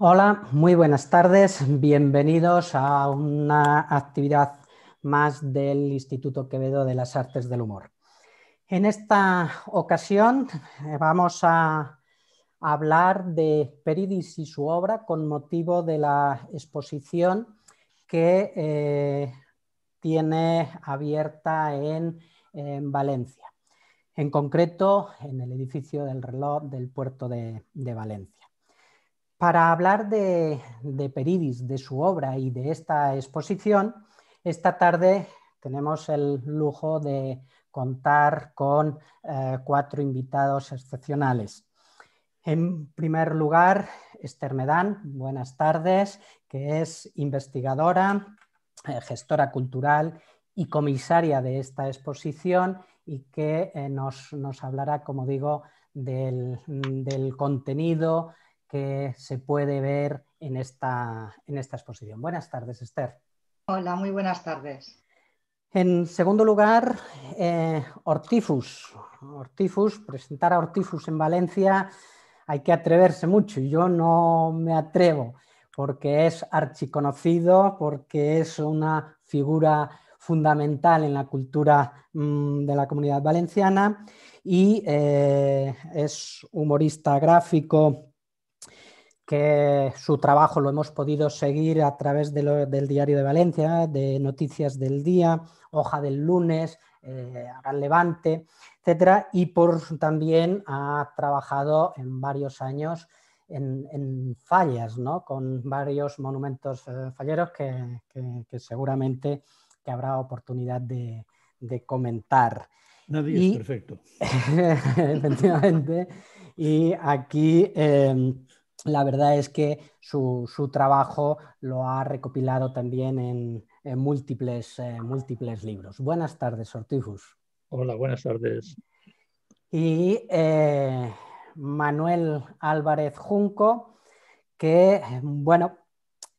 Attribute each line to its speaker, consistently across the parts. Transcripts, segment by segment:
Speaker 1: Hola, muy buenas tardes. Bienvenidos a una actividad más del Instituto Quevedo de las Artes del Humor. En esta ocasión eh, vamos a hablar de Peridis y su obra con motivo de la exposición que eh, tiene abierta en, Valencia, en concreto en el edificio del reloj del puerto de Valencia. Para hablar de, Peridis, de su obra y de esta exposición, esta tarde tenemos el lujo de contar con eh, cuatro invitados excepcionales. En primer lugar, Esther Medán, buenas tardes, que es investigadora, eh, gestora cultural y comisaria de esta exposición y que eh, nos, hablará, como digo, del contenido, que se puede ver en esta, en esta exposición. Buenas tardes, Esther.
Speaker 2: Hola, muy buenas tardes.
Speaker 1: En segundo lugar, eh, Ortifus. presentar a Ortifus en Valencia hay que atreverse mucho y yo no me atrevo porque es archiconocido, porque es una figura fundamental en la cultura mm, de la comunidad valenciana y eh, es humorista gráfico que su trabajo lo hemos podido seguir a través del Diario de Valencia, de Noticias del Día, Hoja del Lunes, eh, Levante, etcétera, y por también ha trabajado en varios años en, fallas, con varios monumentos eh, falleros que, seguramente que habrá oportunidad de, comentar. Nadie es perfecto. efectivamente. Y aquí em, la verdad es que su, trabajo lo ha recopilado también en, eh, múltiples, libros. Buenas tardes, Ortifus. Hola, buenas tardes. Y eh, Manuel Álvarez Junco, que, bueno,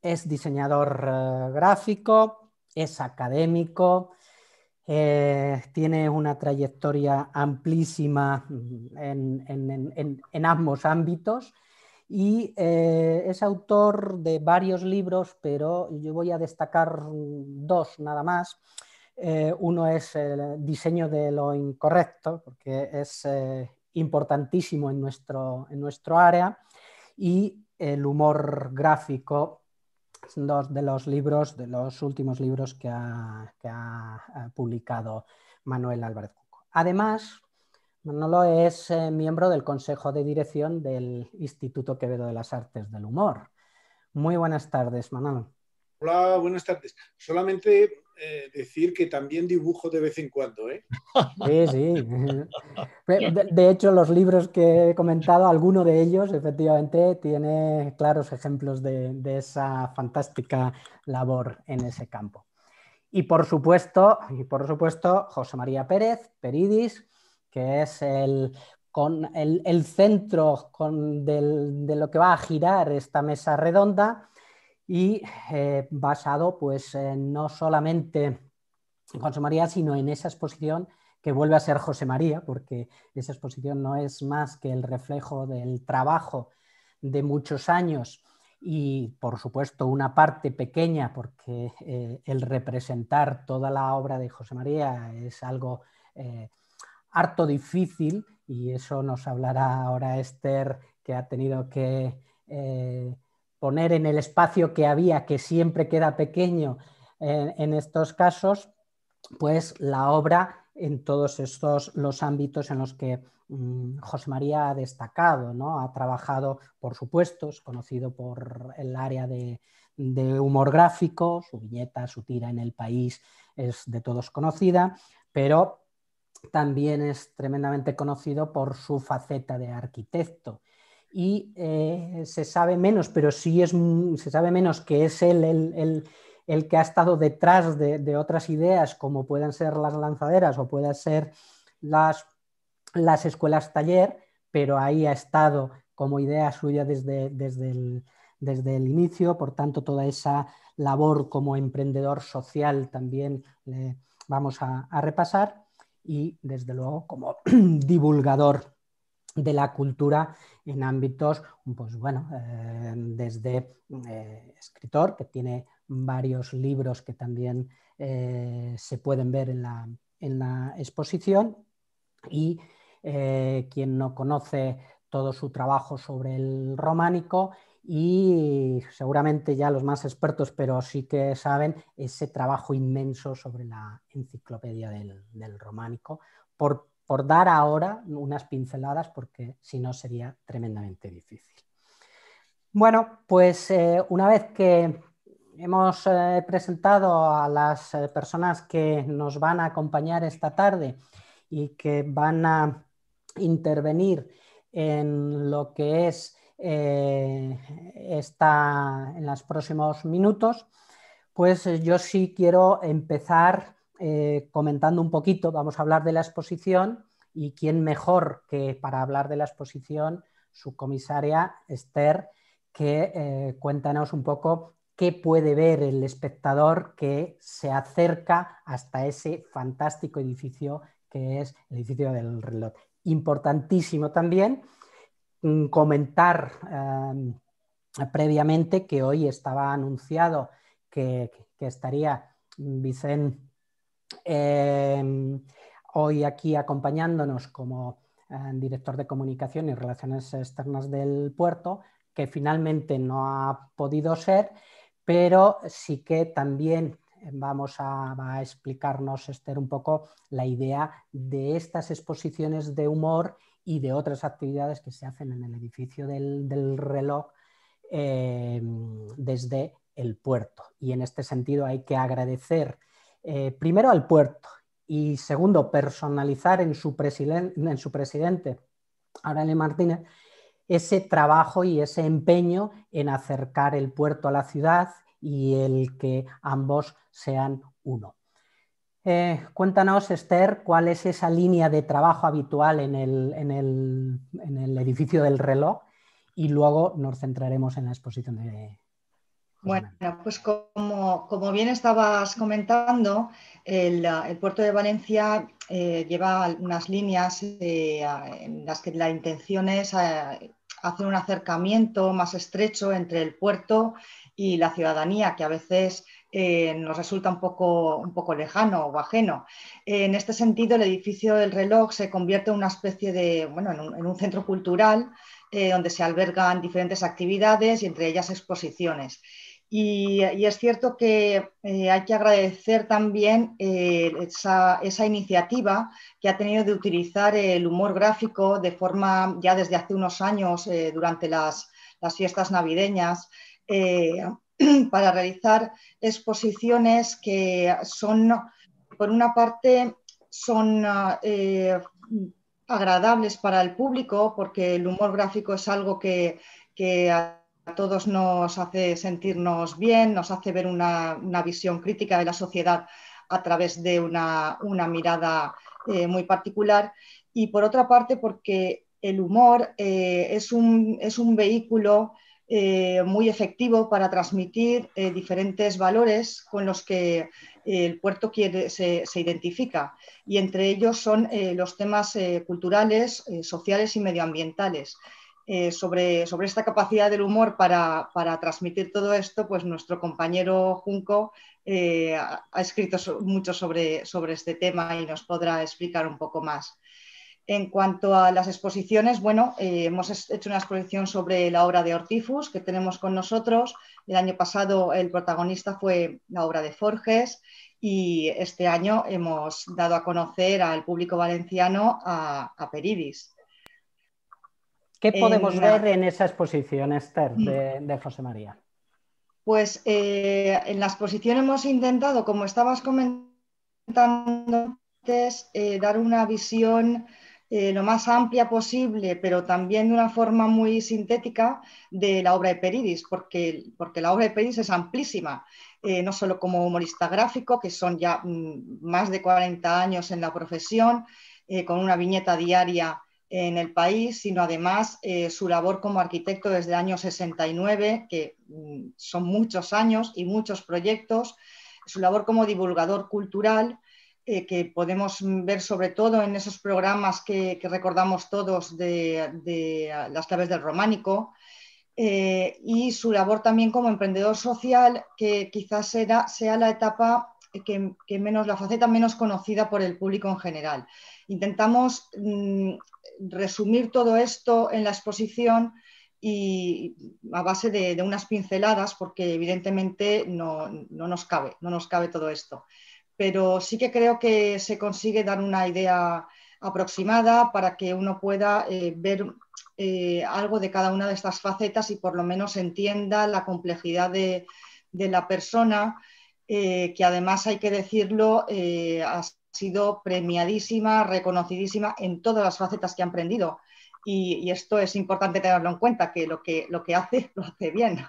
Speaker 1: es diseñador eh, gráfico, es académico, tiene una trayectoria amplísima mm, en ambos ámbitos y eh, es autor de varios libros, pero yo voy a destacar dos nada más. Eh, uno es el diseño de lo incorrecto, porque es eh, importantísimo en nuestro, área, y el humor gráfico, dos de los libros, de los últimos libros que ha, que ha publicado Manuel Álvarez Cuco. Además, Manolo es eh, miembro del Consejo de Dirección del Instituto Quevedo de las Artes del Humor. Muy buenas tardes, Manolo.
Speaker 3: Hola, buenas tardes. Solamente eh, decir que también dibujo de vez en cuando, ¿eh?
Speaker 1: Sí, sí. De, hecho, los libros que he comentado, alguno de ellos efectivamente tiene claros ejemplos de, esa fantástica labor en ese campo. Y por supuesto, y por supuesto, José María Pérez, Peridis, que es el, con el, centro de lo que va a girar esta mesa redonda y eh, basado pues no solamente en José María, sino en esa exposición que vuelve a ser José María, porque esa exposición no es más que el reflejo del trabajo de muchos años y, por supuesto, una parte pequeña, porque eh, el representar toda la obra de José María es algo eh, harto difícil y eso nos hablará ahora Esther, que ha tenido que eh, poner en el espacio que había, que siempre queda pequeño en, estos casos, pues la obra en todos estos los ámbitos en los que mm, José María ha destacado, ¿no? Ha trabajado, por supuesto, es conocido por el área de, de humor gráfico, su viñeta, su tira en el país es de todos conocida, pero también es tremendamente conocido por su faceta de arquitecto. Y eh, se sabe menos, pero sí es, se sabe menos que es él el, que ha estado detrás de, otras ideas, como puedan ser las lanzaderas o puedan ser las, escuelas taller, pero ahí ha estado como idea suya desde, el, inicio, por tanto, toda esa labor como emprendedor social también le vamos a repasar y, desde luego, como divulgador de la cultura en ámbitos, pues bueno, eh, desde eh, escritor, que tiene varios libros que también eh, se pueden ver en la, en la exposición, y quien no conoce todo su trabajo sobre el románico y seguramente ya los más expertos, pero sí que saben ese trabajo inmenso sobre la enciclopedia del, románico, por, dar ahora unas pinceladas, porque si no sería tremendamente difícil. Bueno, pues eh, una vez que hemos eh, presentado a las eh, personas que nos van a acompañar esta tarde y que van a intervenir en lo que es eh, está en los próximos minutos, pues eh, yo sí quiero empezar eh, comentando un poquito, vamos a hablar de la exposición y quién mejor que para hablar de la exposición, su comisaria Esther, que cuéntanos un poco qué puede ver el espectador que se acerca hasta ese fantástico edificio que es el edificio del reloj. Importantísimo también Mm, comentar em, previamente que hoy estaba anunciado que, estaría Vicente em, hoy aquí acompañándonos como em, director de comunicación y relaciones externas del puerto, que finalmente no ha podido ser, pero sí que también vamos a, explicarnos, Esther, un poco la idea de estas exposiciones de humor y de otras actividades que se hacen en el edificio del, reloj eh, desde el puerto. Y en este sentido hay que agradecer eh, primero al puerto y segundo, personalizar en su, en su presidente, Aurelio Martínez, ese trabajo y ese empeño en acercar el puerto a la ciudad y el que ambos sean uno. Eh, cuéntanos, Esther, cuál es esa línea de trabajo habitual en el, edificio del reloj y luego nos centraremos en la exposición de...
Speaker 2: Bueno, pues como, bien estabas comentando, el, puerto de Valencia eh, lleva unas líneas eh, en las que la intención es hacer un acercamiento más estrecho entre el puerto y la ciudadanía, que a veces eh, nos resulta un poco, un poco lejano o ajeno. en este sentido, el edificio del reloj se convierte en una especie de, bueno, en un, centro cultural eh, donde se albergan diferentes actividades y entre ellas exposiciones. Y, es cierto que eh, hay que agradecer también esa, iniciativa que ha tenido de utilizar el humor gráfico de forma ya desde hace unos años durante las, las fiestas navideñas. para realizar exposiciones que son, por una parte, son eh, agradables para el público, porque el humor gráfico es algo que, a todos nos hace sentirnos bien, nos hace ver una, visión crítica de la sociedad a través de una, mirada eh, muy particular. Y por otra parte, porque el humor eh, es un vehículo eh, muy efectivo para transmitir eh, diferentes valores con los que eh, el puerto se, identifica. Y entre ellos son los temas culturales, sociales y medioambientales. sobre, esta capacidad del humor para, transmitir todo esto, pues nuestro compañero Junco ha escrito mucho sobre, este tema y nos podrá explicar un poco más. En cuanto a las exposiciones, bueno, eh, hemos hecho una exposición sobre la obra de Ortifus que tenemos con nosotros. El año pasado el protagonista fue la obra de Forges y este año hemos dado a conocer al público valenciano a, Peridis. ¿Qué podemos ver
Speaker 1: en esa exposición, Esther, mm. de, José María?
Speaker 2: Pues eh, en la exposición hemos intentado, como estabas comentando antes, eh, dar una visión eh, lo más amplia posible, pero también de una forma muy sintética de la obra de Peridis, porque, porque la obra de Peridis es amplísima, eh, no solo como humorista gráfico, que son ya mm, más de 40 años en la profesión, eh, con una viñeta diaria en el país, sino además su labor como arquitecto desde el año 69, que mm, son muchos años y muchos proyectos, su labor como divulgador cultural, eh, que podemos ver sobre todo en esos programas que, recordamos todos de, las claves del románico, eh, y su labor también como emprendedor social, que quizás sea la etapa que, menos, la faceta menos conocida por el público en general. Intentamos mm, resumir todo esto en la exposición y a base de, unas pinceladas, porque evidentemente no, nos cabe, no nos cabe todo esto pero sí que creo que se consigue dar una idea aproximada para que uno pueda eh, ver eh, algo de cada una de estas facetas y por lo menos entienda la complejidad de, la persona, eh, que además hay que decirlo, ha sido premiadísima, reconocidísima en todas las facetas que ha emprendido. Y, esto es importante tenerlo en cuenta, que lo que, lo que hace, lo hace bien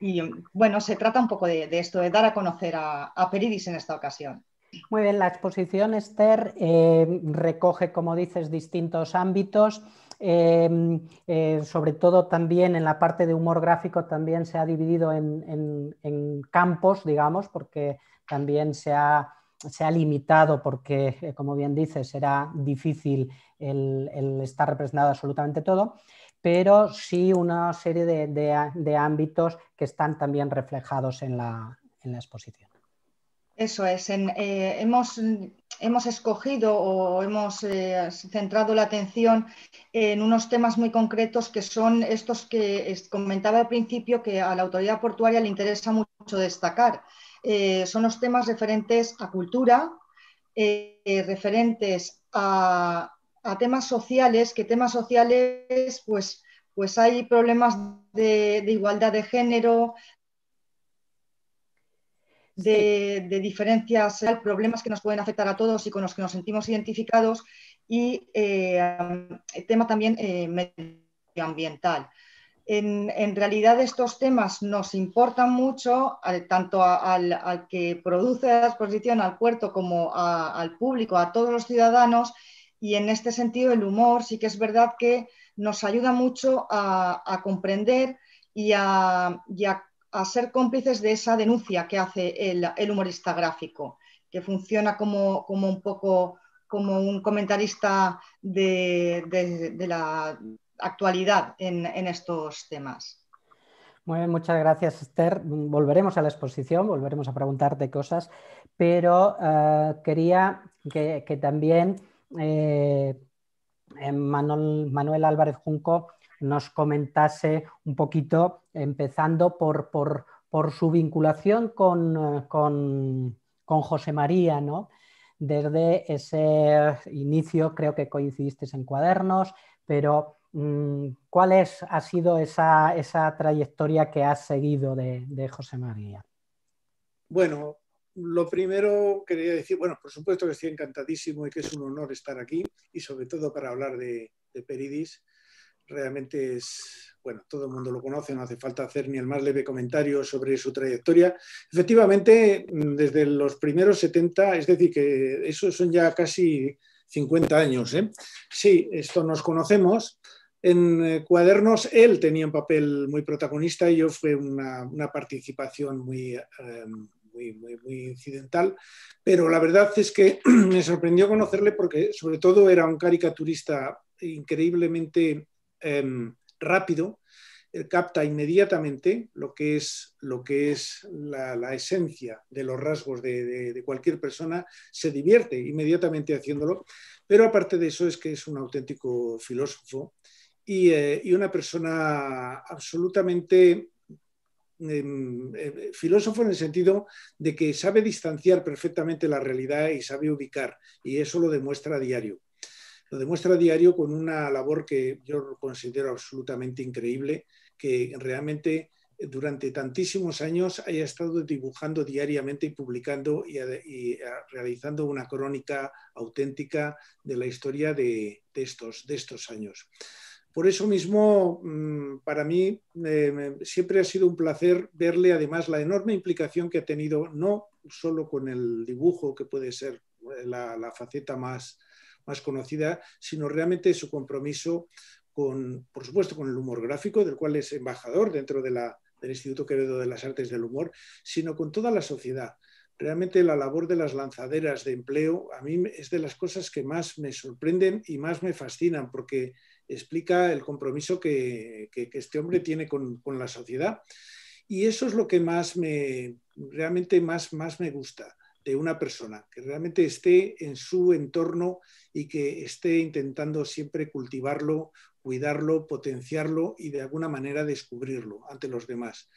Speaker 2: y bueno, se trata un poco de, esto, de dar a conocer a, Peridis en esta ocasión. Muy bien, la exposición, Esther,
Speaker 1: eh, recoge, como dices, distintos ámbitos. Eh, eh, sobre todo también en la parte de humor gráfico también se ha dividido en, campos, digamos, porque también se ha, limitado porque, como bien dices, era difícil el estar representado absolutamente todo pero sí una serie de, ámbitos que están también reflejados en la, exposición.
Speaker 2: Eso es, eh, hemos, escogido o hemos eh, centrado la atención en unos temas muy concretos que son estos que comentaba al principio que a la autoridad portuaria le interesa mucho destacar. Eh, son los temas referentes a cultura, referentes a, a temas sociales, que temas sociales, pues, pues hay problemas de, igualdad de género, de, diferencias, problemas que nos pueden afectar a todos y con los que nos sentimos identificados, y eh, tema también eh, medioambiental. En, realidad estos temas nos importan mucho, tanto al, que produce la exposición, al puerto, como al público, a todos los ciudadanos, y en este sentido, el humor sí que es verdad que nos ayuda mucho a, comprender y, a, a, ser cómplices de esa denuncia que hace el, humorista gráfico, que funciona como, como, un poco como un comentarista de, la actualidad en, estos temas.
Speaker 1: Muy muchas gracias Esther. Volveremos a la exposición, volveremos a preguntarte cosas, pero eh, quería que, que también eh, eh, Manuel, Álvarez Junco nos comentase un poquito, empezando por, su vinculación eh, con, José María, ¿no? Desde ese inicio creo que coincidiste en cuadernos, pero mm, ¿cuál es, ha sido esa, trayectoria que has seguido de José María?
Speaker 3: Bueno, lo primero quería decir, bueno, por supuesto que estoy encantadísimo y que es un honor estar aquí y sobre todo para hablar de, Peridis. Realmente es, bueno, todo el mundo lo conoce, no hace falta hacer ni el más leve comentario sobre su trayectoria. Efectivamente, mm, desde los primeros 70, es decir, que eso son ya casi 50 años. ¿eh? Sí, esto nos conocemos. En eh, cuadernos él tenía un papel muy protagonista y yo fue una, participación muy... Eh, muy, incidental, pero la verdad es que me sorprendió conocerle porque sobre todo era un caricaturista increíblemente eh, rápido, capta inmediatamente lo que es, lo que es la, esencia de los rasgos de, cualquier persona, se divierte inmediatamente haciéndolo, pero aparte de eso es que es un auténtico filósofo y eh, una persona absolutamente eh, filósofo en el sentido de que sabe distanciar perfectamente la realidad y sabe ubicar, y eso lo demuestra a diario. Lo demuestra a diario con una labor que yo considero absolutamente increíble, que realmente eh, durante tantísimos años haya estado dibujando diariamente y publicando y, eh, realizando una crónica auténtica de la historia de, de, de estos años. Por eso mismo, mm, para mí eh, siempre ha sido un placer verle además la enorme implicación que ha tenido, no solo con el dibujo, que puede ser eh, la, faceta más, más conocida, sino realmente su compromiso con, por supuesto, con el humor gráfico, del cual es embajador dentro del Instituto Quevedo de las Artes del Humor, sino con toda la sociedad. Realmente la labor de las lanzaderas de empleo a mí es de las cosas que más me sorprenden y más me fascinan, porque explica el compromiso que, este hombre tiene con, la sociedad. Y eso es lo que más me, realmente más, más me gusta de una persona, que realmente esté en su entorno y que esté intentando siempre cultivarlo, cuidarlo, potenciarlo y de alguna manera descubrirlo ante los demás.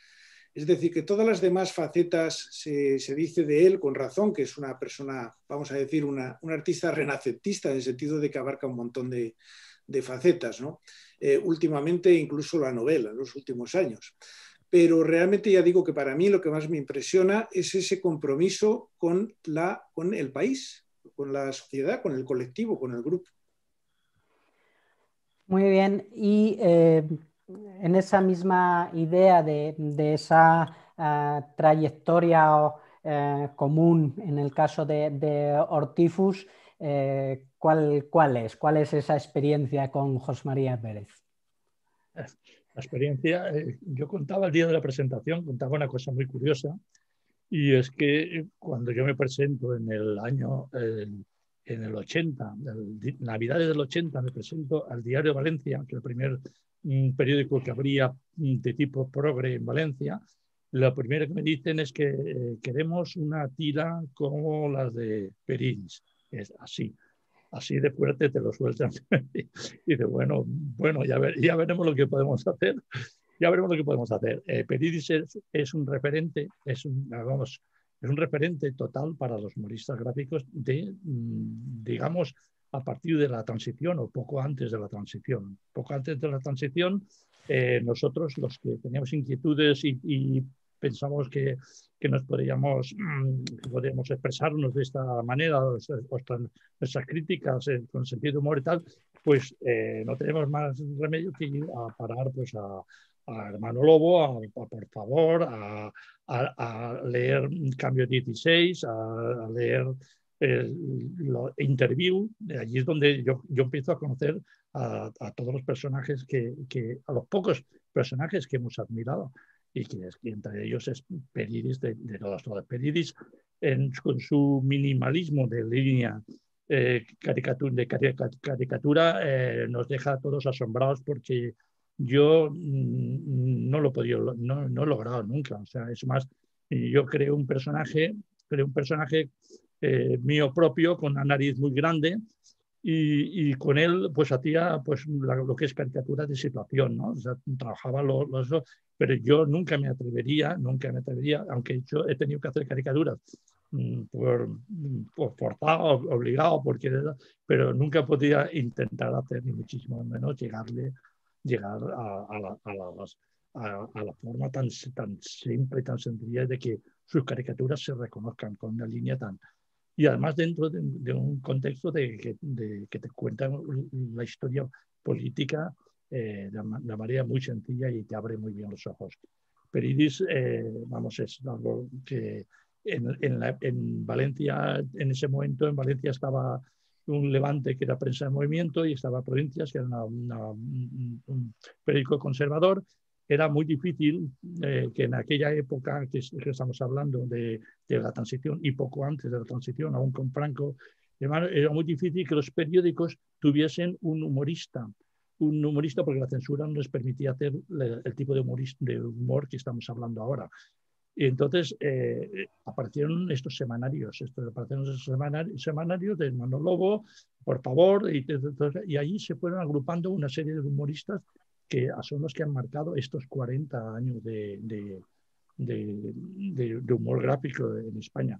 Speaker 3: Es decir, que todas las demás facetas se, dice de él con razón, que es una persona, vamos a decir, una, un artista renacentista, en el sentido de que abarca un montón de, de facetas, ¿no? Eh, últimamente incluso la novela, en los últimos años. Pero realmente ya digo que para mí lo que más me impresiona es ese compromiso con, la, con el país, con la sociedad, con el colectivo, con el grupo.
Speaker 1: Muy bien, y eh, en esa misma idea de, esa ah, trayectoria eh, común en el caso de, Ortifus, ¿Cuál, ¿Cuál es? ¿Cuál es esa experiencia con José María Pérez? Eh, la experiencia,
Speaker 4: eh, yo contaba el día de la presentación, contaba una cosa muy curiosa, y es que eh, cuando yo me presento en el año, en el 80, Navidades del 80, me presento al Diario Valencia, que es el primer mm, periódico que habría mm, de tipo progre en Valencia, lo primero que me dicen es que queremos una tira como las de Perins, es así así de fuerte te lo sueltan. y dice, bueno, bueno, ya, ya veremos lo que podemos hacer. Ya veremos lo que podemos hacer. Eh, Peridis es, un referente, es un, vamos, es un referente total para los humoristas gráficos de,
Speaker 5: mm,
Speaker 4: digamos, a partir de la transición o poco antes de la transición. Poco antes de la transición, eh, nosotros los que teníamos inquietudes y pensamos que, que nos podríamos, mm, expresarnos de esta manera, nuestras críticas con sentido humor y tal, pues eh, no tenemos más remedio que ir a parar pues, a, Hermano Lobo, a, Por favor, a, leer Cambio 16, a, leer el, Interview. Allí es donde yo, yo empiezo a conocer a, todos los personajes, que, que, a los pocos personajes que hemos admirado y que entre ellos es Peridis de, todas todas. Peridis, con su minimalismo de línea eh, de caricatura, eh, nos deja a todos asombrados porque yo mm, no lo he podido, no, no, he logrado nunca. O sea, es más, yo creo un personaje, creo un personaje eh, mío propio con una nariz muy grande, y, y, con él pues hacía pues lo que es caricatura de situación no o sea, trabajaba los lo, pero yo nunca me atrevería, nunca me atrevería, aunque yo he tenido que hacer caricaturas mm, por, mm, por forzado, obligado, porque pero nunca podía intentar hacer ni muchísimo menos llegarle, llegar a, a, la, a, la, forma tan, tan simple, tan sencilla de que sus caricaturas se reconozcan con una línea tan... Y además dentro de, un contexto de que te cuentan la historia política eh, de, manera muy sencilla y te abre muy bien los ojos. Peridis, eh, vamos, es algo que en, Valencia, en ese momento en Valencia estaba un Levante que era prensa de movimiento y estaba Provincias, que era un, periódico conservador, era muy difícil eh, que en aquella época que, estamos hablando de, de, la transición y poco antes de la transición, aún con Franco, era muy difícil que los periódicos tuviesen un humorista un humorista porque la censura no les permitía hacer el tipo de, humor que estamos hablando ahora. Y entonces eh, aparecieron estos semanarios, estos, aparecieron estos semanarios, de Manolo Lobo, por favor, y, ahí se fueron agrupando una serie de humoristas que son los que han marcado estos 40 años de, de, de, humor gráfico en España.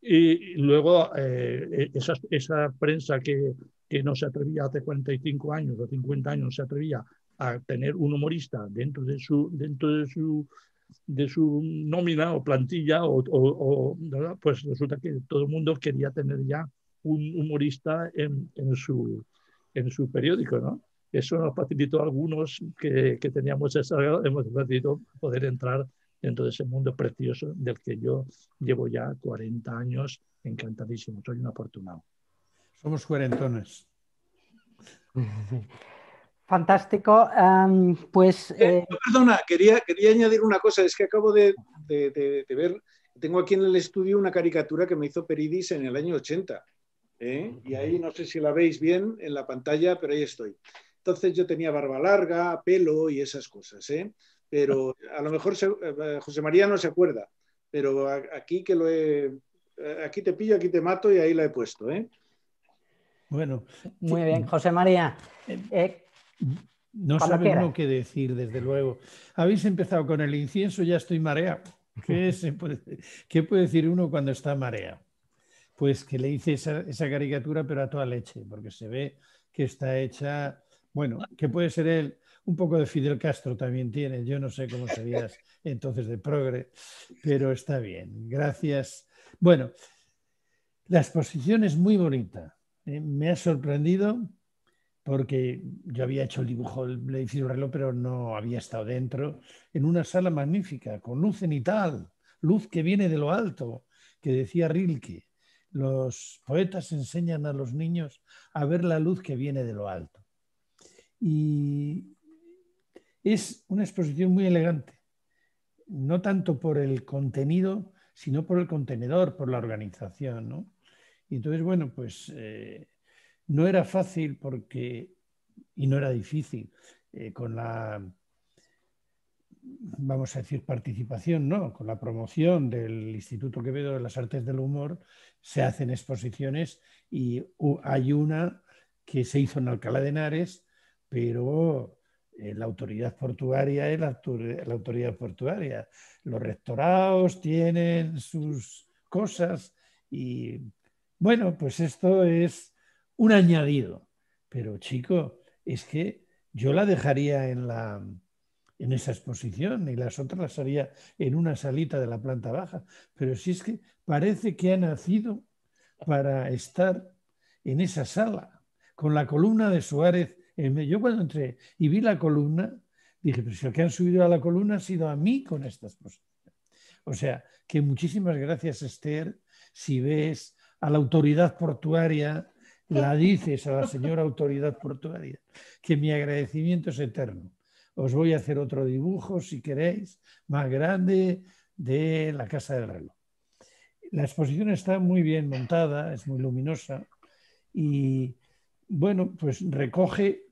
Speaker 4: Y luego eh, e, esa, esa, prensa que, que no se atrevía hace 45 años o 50 años, no se atrevía a tener un humorista dentro de su, dentro de su, de su nómina o plantilla, o, pues resulta que todo el mundo quería tener ya un humorista en, en, su, en su periódico, ¿no? Eso nos facilitó a algunos que, que teníamos esa, hemos facilitado poder entrar dentro de ese mundo precioso del que yo
Speaker 5: llevo ya 40 años encantadísimo, soy un afortunado. Somos
Speaker 1: cuarentones. Fantástico. Em, pues. Eh, eh,
Speaker 3: perdona, quería, añadir una cosa. Es que acabo de, ver. Tengo aquí en el estudio una caricatura que me hizo Peridis en el año 80. ¿eh? Y ahí no sé si la veis bien en la pantalla, pero ahí estoy. Entonces yo tenía barba larga, pelo y esas cosas. Pero a lo mejor José María no se acuerda. Pero aquí que lo he. Aquí te pillo, aquí te mato y ahí la he puesto. ¿eh?
Speaker 5: Bueno. Muy bien, José
Speaker 1: María. Eh, eh, no sabemos lo que
Speaker 5: decir, desde luego. Habéis empezado con el incienso, ya estoy mareado. ¿Qué, puede, decir uno cuando está mareado? Pues que le hice esa, esa, caricatura, pero a toda leche, porque se ve que está hecha, bueno, que puede ser él, un poco de Fidel Castro también tiene, yo no sé cómo serías entonces de progre, pero está bien, gracias. Bueno, la exposición es muy bonita, eh, me ha sorprendido porque yo había hecho el dibujo del edificio pero no había estado dentro, en una sala magnífica, con luz cenital, luz que viene de lo alto, que decía Rilke. Los poetas enseñan a los niños a ver la luz que viene de lo alto. Y es una exposición muy elegante, no tanto por el contenido, sino por el contenedor, por la organización. ¿no? Y entonces, bueno, pues eh, no era fácil porque, y no era difícil, eh, con la, vamos a decir, participación, ¿no? Con la promoción del Instituto Quevedo de las Artes del Humor, se hacen exposiciones y hay una que se hizo en Alcalá de Henares, pero eh, la autoridad portuaria es la, autoridad portuaria. Los rectorados tienen sus cosas y bueno, pues esto es un añadido. Pero chico, es que yo la dejaría en, la, en esa exposición y las otras las haría en una salita de la planta baja. Pero si es que parece que ha nacido para estar en esa sala, con la columna de Suárez. Yo cuando entré y vi la columna, dije, pero si el que han subido a la columna ha sido a mí con esta exposición O sea, que muchísimas gracias, Esther, si ves a la autoridad portuaria, la dices a la señora autoridad portuaria, que mi agradecimiento es eterno. Os voy a hacer otro dibujo, si queréis, más grande, de la Casa del Reloj. La exposición está muy bien montada, es muy luminosa y, bueno, pues recoge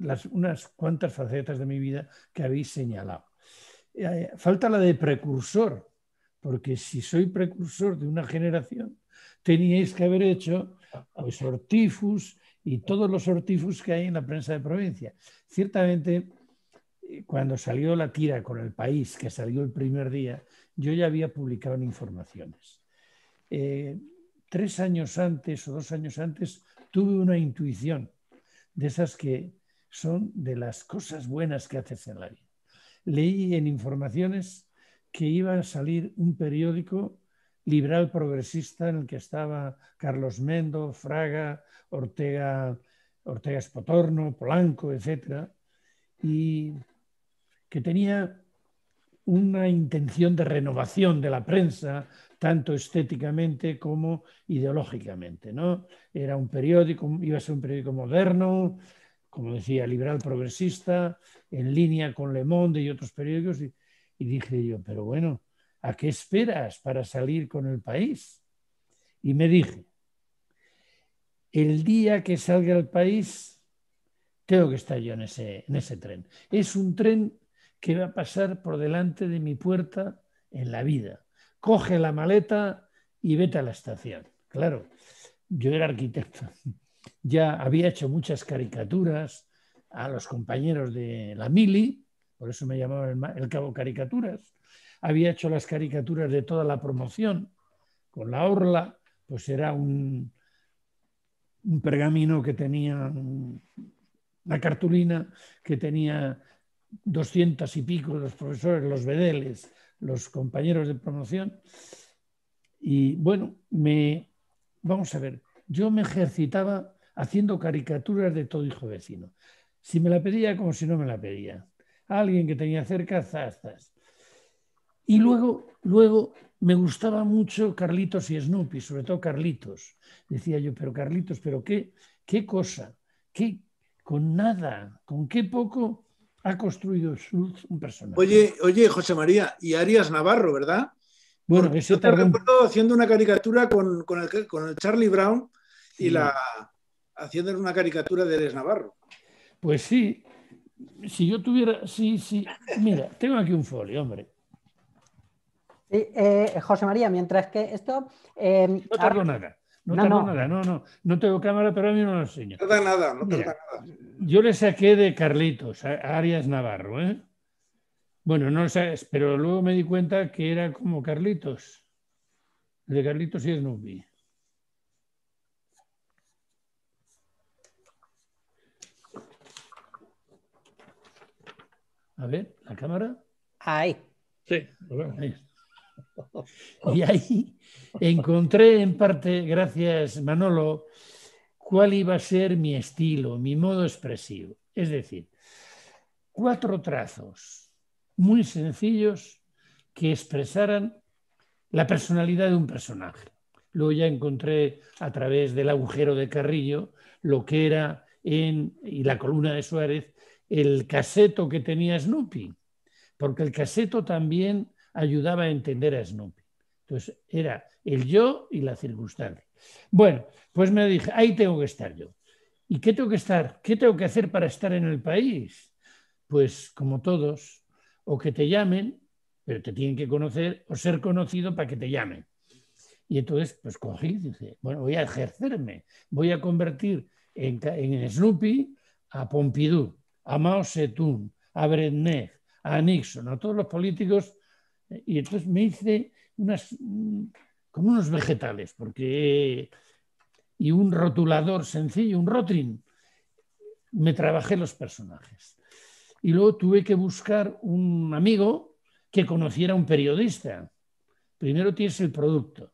Speaker 5: las, unas cuantas facetas de mi vida que habéis señalado. Eh, falta la de precursor, porque si soy precursor de una generación, teníais que haber hecho los pues, ortifus y todos los ortifus que hay en la prensa de provincia. Ciertamente, eh, cuando salió la tira con el país, que salió el primer día, yo ya había publicado en informaciones. Eh, tres años antes o dos años antes tuve una intuición de esas que son de las cosas buenas que haces en la vida. Leí en informaciones que iba a salir un periódico liberal progresista en el que estaba Carlos Mendo, Fraga, Ortega, Ortega Espotorno, Polanco, etc. Y que tenía una intención de renovación de la prensa, tanto estéticamente como ideológicamente. ¿no? Era un periódico, iba a ser un periódico moderno, como decía, liberal progresista, en línea con Le Monde y otros periódicos. y dije yo, pero bueno, ¿a qué esperas para salir con el país? Y me dije, el día que salga al país, tengo que estar yo en ese, tren. Es un tren que va a pasar por delante de mi puerta en la vida. Coge la maleta y vete a la estación. Claro, yo era arquitecto. Ya había hecho muchas caricaturas a los compañeros de la Mili, por eso me llamaban el cabo caricaturas, había hecho las caricaturas de toda la promoción, con la orla, pues era un, un pergamino que tenía, una cartulina que tenía doscientas y pico los profesores, los vedeles, los compañeros de promoción. Y bueno, me, vamos a ver, yo me ejercitaba haciendo caricaturas de todo hijo vecino. Si me la pedía, como si no me la pedía. Alguien que tenía cerca, zas. Y luego, luego me gustaba mucho Carlitos y Snoopy, sobre todo Carlitos. Decía yo, pero Carlitos, pero qué, qué cosa, qué, con nada, con qué poco ha construido Schultz un personaje. Oye,
Speaker 3: oye, José María, y Arias Navarro, ¿verdad?
Speaker 5: Bueno, yo te recuerdo
Speaker 3: haciendo una caricatura con, con, el, Charlie Brown y la haciendo una caricatura de Arias Navarro.
Speaker 5: Pues sí, si yo tuviera, sí, sí. Mira, tengo aquí un folio, hombre.
Speaker 1: Eh, José María, mientras que esto... Eh, no tardo nada. No, nada,
Speaker 5: no, no. No tengo cámara, pero a mí no lo enseño. No nada, no nada. Yo le saqué de Carlitos, a Arias Navarro, ¿eh? Bueno, no sé, pero luego me di cuenta que era como Carlitos. De Carlitos y Snoopy. A ver, la cámara. Ahí. Sí, Ahí está. Y ahí encontré en parte, gracias Manolo, cuál iba a ser mi estilo, mi modo expresivo. Es decir, cuatro trazos muy sencillos que expresaran la personalidad de un personaje. Luego ya encontré a través del agujero de Carrillo lo que era en, y la columna de Suárez, el caseto que tenía Snoopy, porque el caseto también ayudaba a entender a Snoopy. Entonces era el yo y la circunstancia. Bueno, pues me dije, ahí tengo que estar yo. ¿Y qué tengo que estar? ¿Qué tengo que hacer para estar en el país? Pues como todos, o que te llamen, pero te tienen que conocer, o ser conocido para que te llamen. Y entonces, pues cogí y dije, bueno, voy a ejercerme, voy a convertir en, Snoopy a Pompidou, a Mao Zedong, a Brezhnev, a Nixon, a todos los políticos y entonces me hice unas, como unos vegetales, porque y un rotulador sencillo, un rotring, me trabajé los personajes. Y luego tuve que buscar un amigo que conociera a un periodista. Primero tienes el producto,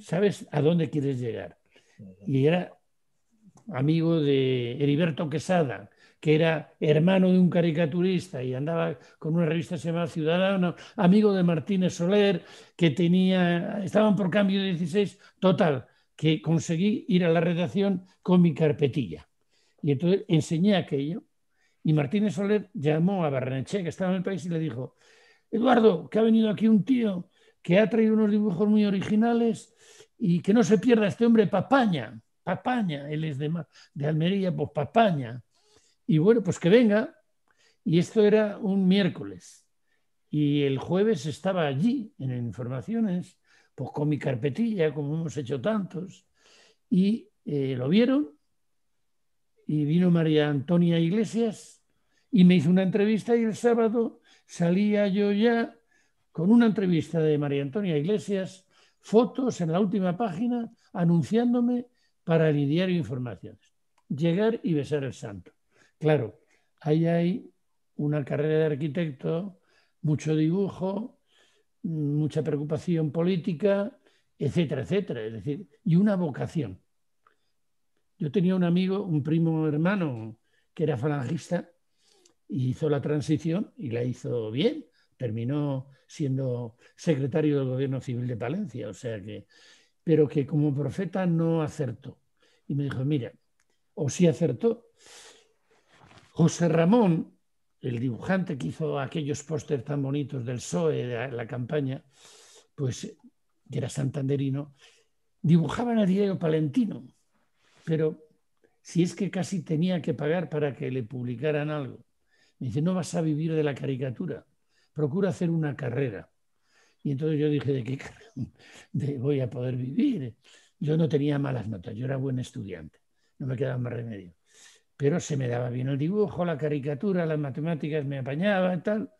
Speaker 5: sabes a dónde quieres llegar. Y era amigo de Heriberto Quesada, que era hermano de un caricaturista y andaba con una revista llamada se Ciudadano, amigo de Martínez Soler, que tenía, estaban por cambio de 16, total, que conseguí ir a la redacción con mi carpetilla. Y entonces enseñé aquello y Martínez Soler llamó a Barranche, que estaba en el país, y le dijo, Eduardo, que ha venido aquí un tío que ha traído unos dibujos muy originales y que no se pierda este hombre Papaña, Papaña, él es de, de Almería, pues Papaña y bueno, pues que venga. Y esto era un miércoles. Y el jueves estaba allí, en informaciones, pues con mi carpetilla, como hemos hecho tantos. Y eh, lo vieron. Y vino María Antonia Iglesias y me hizo una entrevista y el sábado salía yo ya con una entrevista de María Antonia Iglesias, fotos en la última página anunciándome para el diario Informaciones. Llegar y besar el santo. Claro, ahí hay una carrera de arquitecto, mucho dibujo, mm, mucha preocupación política, etcétera, etcétera. Es decir, y una vocación. Yo tenía un amigo, un primo hermano, que era falangista, y hizo la transición y la hizo bien. Terminó siendo secretario del Gobierno Civil de Palencia, o sea que, pero que como profeta no acertó. Y me dijo, mira, o sí acertó, José Ramón, el dibujante que hizo aquellos pósters tan bonitos del PSOE, de la campaña, pues que era santanderino, dibujaba a Diego Palentino, pero si es que casi tenía que pagar para que le publicaran algo. Me dice, no vas a vivir de la caricatura, procura hacer una carrera. Y entonces yo dije, ¿de qué voy a poder vivir? Yo no tenía malas notas, yo era buen estudiante, no me quedaba más remedio pero se me daba bien el dibujo, la caricatura, las matemáticas me apañaba y tal.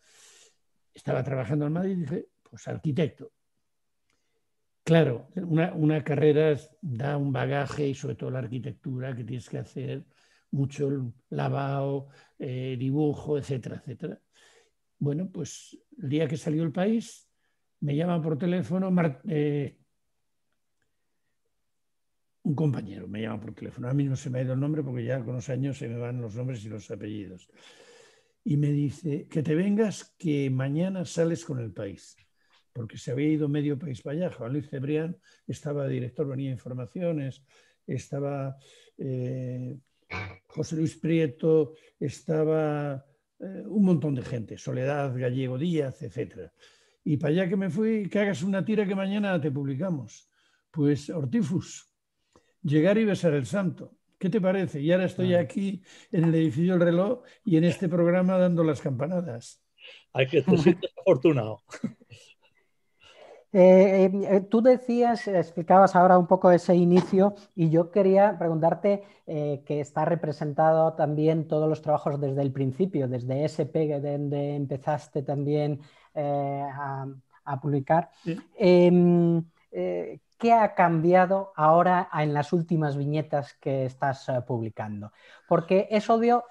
Speaker 5: Estaba trabajando en Madrid y dije, pues arquitecto. Claro, una, una, carrera da un bagaje y sobre todo la arquitectura que tienes que hacer mucho lavado, eh, dibujo, etcétera, etcétera. Bueno, pues el día que salió el país, me llaman por teléfono, eh, un compañero me llama por teléfono. Ahora mismo se me ha ido el nombre porque ya con los años se me van los nombres y los apellidos. Y me dice, que te vengas, que mañana sales con el país. Porque se había ido medio país para allá. Juan Luis Cebrián estaba director, venía informaciones, estaba eh, José Luis Prieto, estaba eh, un montón de gente, Soledad Gallego Díaz, etc. Y para allá que me fui, que hagas una tira que mañana te publicamos. Pues Ortifus, llegar y besar el santo. ¿Qué te parece? Y ahora estoy ah. aquí en el edificio del reloj y en este programa dando las campanadas.
Speaker 4: Hay que te
Speaker 5: afortunado.
Speaker 1: Eh, eh, tú decías, explicabas ahora un poco ese inicio y yo quería preguntarte eh, que está representado también todos los trabajos desde el principio, desde ese SP, donde empezaste también a, publicar. Em, ha cambiado ahora en las últimas viñetas que estás eh, publicando? Porque es obvio,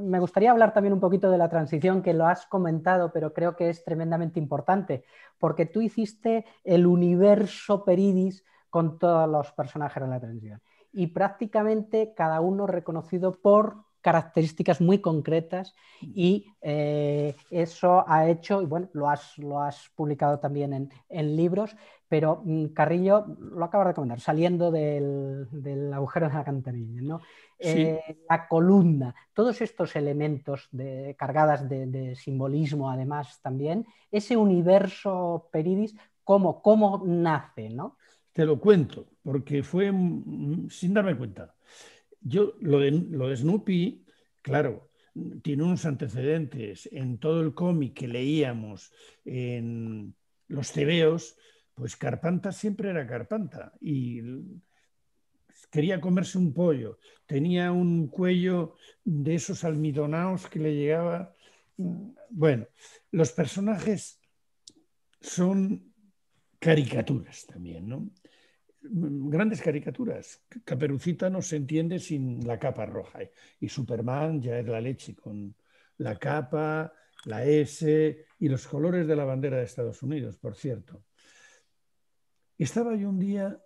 Speaker 1: me gustaría hablar también un poquito de la transición, que lo has comentado, pero creo que es tremendamente importante, porque tú hiciste el universo Peridis con todos los personajes en la transición y prácticamente cada uno reconocido por características muy concretas y eh, eso ha hecho, y bueno, lo has, lo has publicado también en, libros, pero mm, Carrillo lo acaba de recomendar, saliendo del, agujero de la cantarilla, ¿no? Eh, la columna, todos estos elementos de, cargadas de, simbolismo además también, ese universo Peridis, ¿cómo, cómo nace? ¿no?
Speaker 5: Te lo cuento, porque fue mm, mm, sin darme cuenta yo lo de, lo de Snoopy, claro, tiene unos antecedentes en todo el cómic que leíamos en los tebeos, pues Carpanta siempre era Carpanta y quería comerse un pollo, tenía un cuello de esos almidonaos que le llegaba. Bueno, los personajes son caricaturas también, ¿no? grandes caricaturas. Caperucita no se entiende sin la capa roja ¿eh? y Superman ya es la leche con la capa, la S y los colores de la bandera de Estados Unidos, por cierto. Estaba yo un día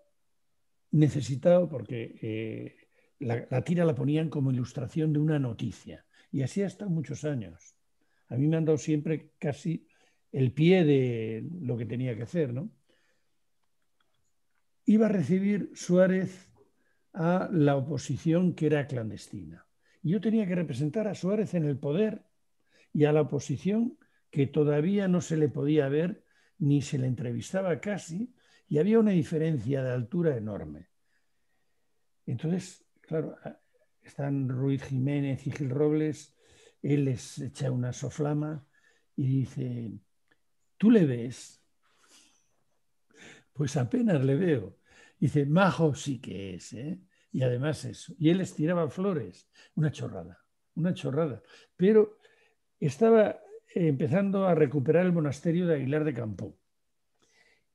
Speaker 5: necesitado porque eh, la, la, tira la ponían como ilustración de una noticia y así hasta muchos años. A mí me han dado siempre casi el pie de lo que tenía que hacer, ¿no? iba a recibir Suárez a la oposición que era clandestina. Yo tenía que representar a Suárez en el poder y a la oposición que todavía no se le podía ver ni se le entrevistaba casi y había una diferencia de altura enorme. Entonces, claro, están Ruiz Jiménez y Gil Robles, él les echa una soflama y dice, tú le ves pues apenas le veo. Dice, majo sí que es, ¿eh? Y además eso. Y él estiraba flores. Una chorrada, una chorrada. Pero estaba eh, empezando a recuperar el monasterio de Aguilar de Campo.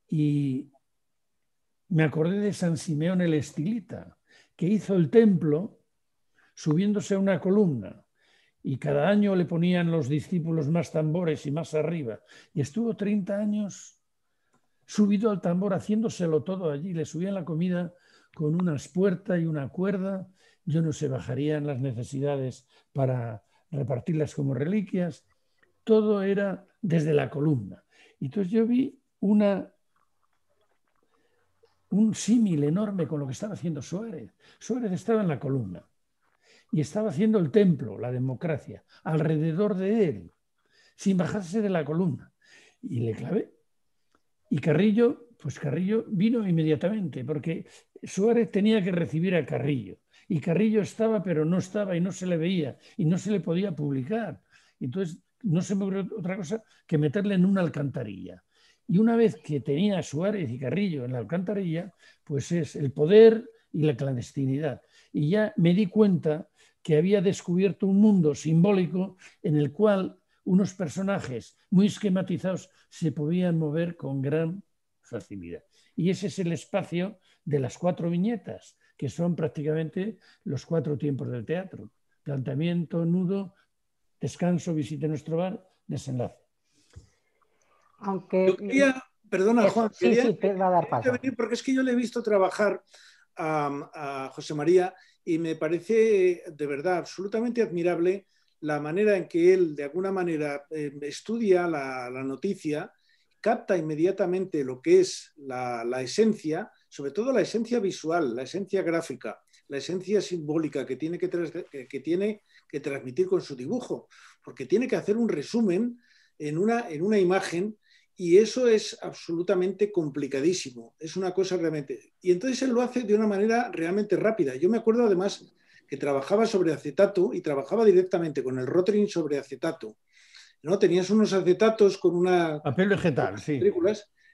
Speaker 5: Y me acordé de San Simeón el Estilita, que hizo el templo subiéndose a una columna y cada año le ponían los discípulos más tambores y más arriba. Y estuvo 30 años subido al tambor haciéndoselo todo allí. Le subían la comida con unas puertas y una cuerda. Yo no se bajarían las necesidades para repartirlas como reliquias. Todo era desde la columna. Y entonces yo vi una, un símil enorme con lo que estaba haciendo Suárez. Suárez estaba en la columna y estaba haciendo el templo, la democracia, alrededor de él, sin bajarse de la columna. Y le clavé y Carrillo, pues Carrillo vino inmediatamente, porque Suárez tenía que recibir a Carrillo. Y Carrillo estaba, pero no estaba y no se le veía y no se le podía publicar. Entonces, no se me ocurrió otra cosa que meterle en una alcantarilla. Y una vez que tenía Suárez y Carrillo en la alcantarilla, pues es el poder y la clandestinidad. Y ya me di cuenta que había descubierto un mundo simbólico en el cual unos personajes muy esquematizados se podían mover con gran facilidad. Y ese es el espacio de las cuatro viñetas, que son prácticamente los cuatro tiempos del teatro. Planteamiento, nudo, descanso, visite nuestro bar, desenlace.
Speaker 1: Aunque... perdona eh, Juan, va
Speaker 5: a dar
Speaker 3: porque es que yo le he visto trabajar a José María y me parece de verdad absolutamente admirable la manera en que él, de alguna manera, em, estudia la, noticia, capta inmediatamente lo que es la, esencia, sobre todo la esencia visual, la esencia gráfica, la esencia simbólica que tiene que, que, tiene que transmitir con su dibujo, porque tiene que hacer un resumen en una, en una imagen y eso es absolutamente complicadísimo, es una cosa realmente. Y entonces él lo hace de una manera realmente rápida. Yo me acuerdo además que trabajaba sobre acetato y trabajaba directamente con el rotring sobre acetato. ¿no? Tenías unos acetatos con una...
Speaker 5: Papel vegetal, sí.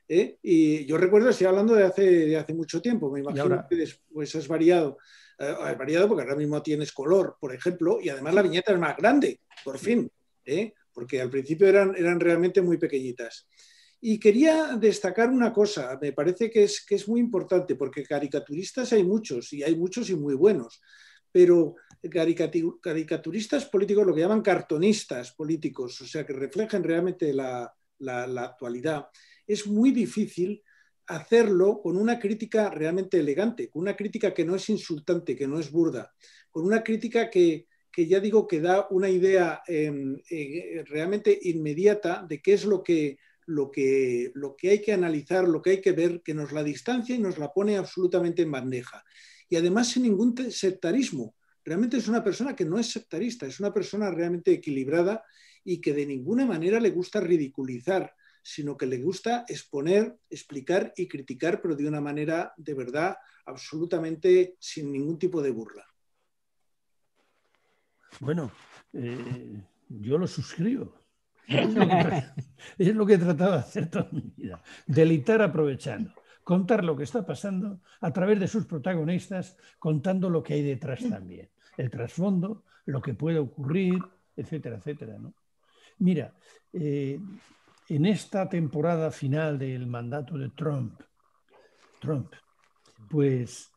Speaker 3: ¿eh? Y yo recuerdo, estoy hablando de hace, hace mucho tiempo, me imagino que después has variado. has eh, variado porque ahora mismo tienes color, por ejemplo, y además la viñeta es más grande, por fin, ¿eh? porque al principio eran, eran realmente muy pequeñitas. Y quería destacar una cosa, me parece que es, que es muy importante, porque caricaturistas hay muchos, y hay muchos y muy buenos pero caricaturistas políticos, lo que llaman cartonistas políticos, o sea, que reflejen realmente la, actualidad, es muy difícil hacerlo con una crítica realmente elegante, con una crítica que no es insultante, que no es burda, con una crítica que, ya digo que da una idea em, eh, realmente inmediata de qué es lo que hay que analizar, lo que hay que ver, que nos la distancia y nos la pone absolutamente en bandeja y además sin ningún sectarismo. Realmente es una persona que no es sectarista, es una persona realmente equilibrada y que de ninguna manera le gusta ridiculizar, sino que le gusta exponer, explicar y criticar, pero de una manera de verdad absolutamente sin ningún tipo de burla.
Speaker 5: Bueno, eh, yo lo suscribo.
Speaker 3: Es lo, que,
Speaker 5: es lo que he tratado de hacer toda mi vida, delitar aprovechando contar lo que está pasando a través de sus protagonistas, contando lo que hay detrás mm. también, el trasfondo, lo que puede ocurrir, etcétera, etcétera. ¿no? Mira, eh, en esta temporada final del mandato de Trump, Trump, pues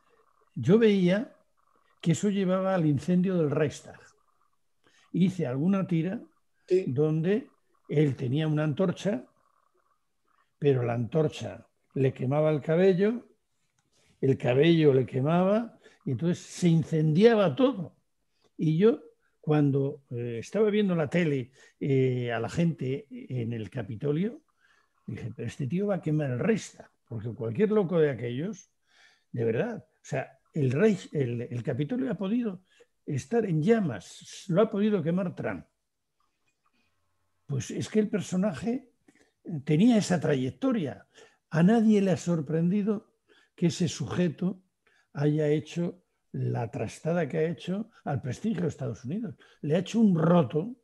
Speaker 5: yo veía que eso llevaba al incendio del Reichstag. Hice alguna tira donde él tenía una antorcha, pero la antorcha le quemaba el cabello, el cabello le quemaba, y entonces se incendiaba todo. Y yo, cuando eh, estaba viendo la tele eh, a la gente en el Capitolio, dije, pero este tío va a quemar el resta, porque cualquier loco de aquellos, de verdad, o sea, el, rey, el, el Capitolio ha podido estar en llamas, lo ha podido quemar Trump. Pues es que el personaje tenía esa trayectoria. A nadie le ha sorprendido que ese sujeto haya hecho la trastada que ha hecho al prestigio de Estados Unidos. Le ha hecho un roto.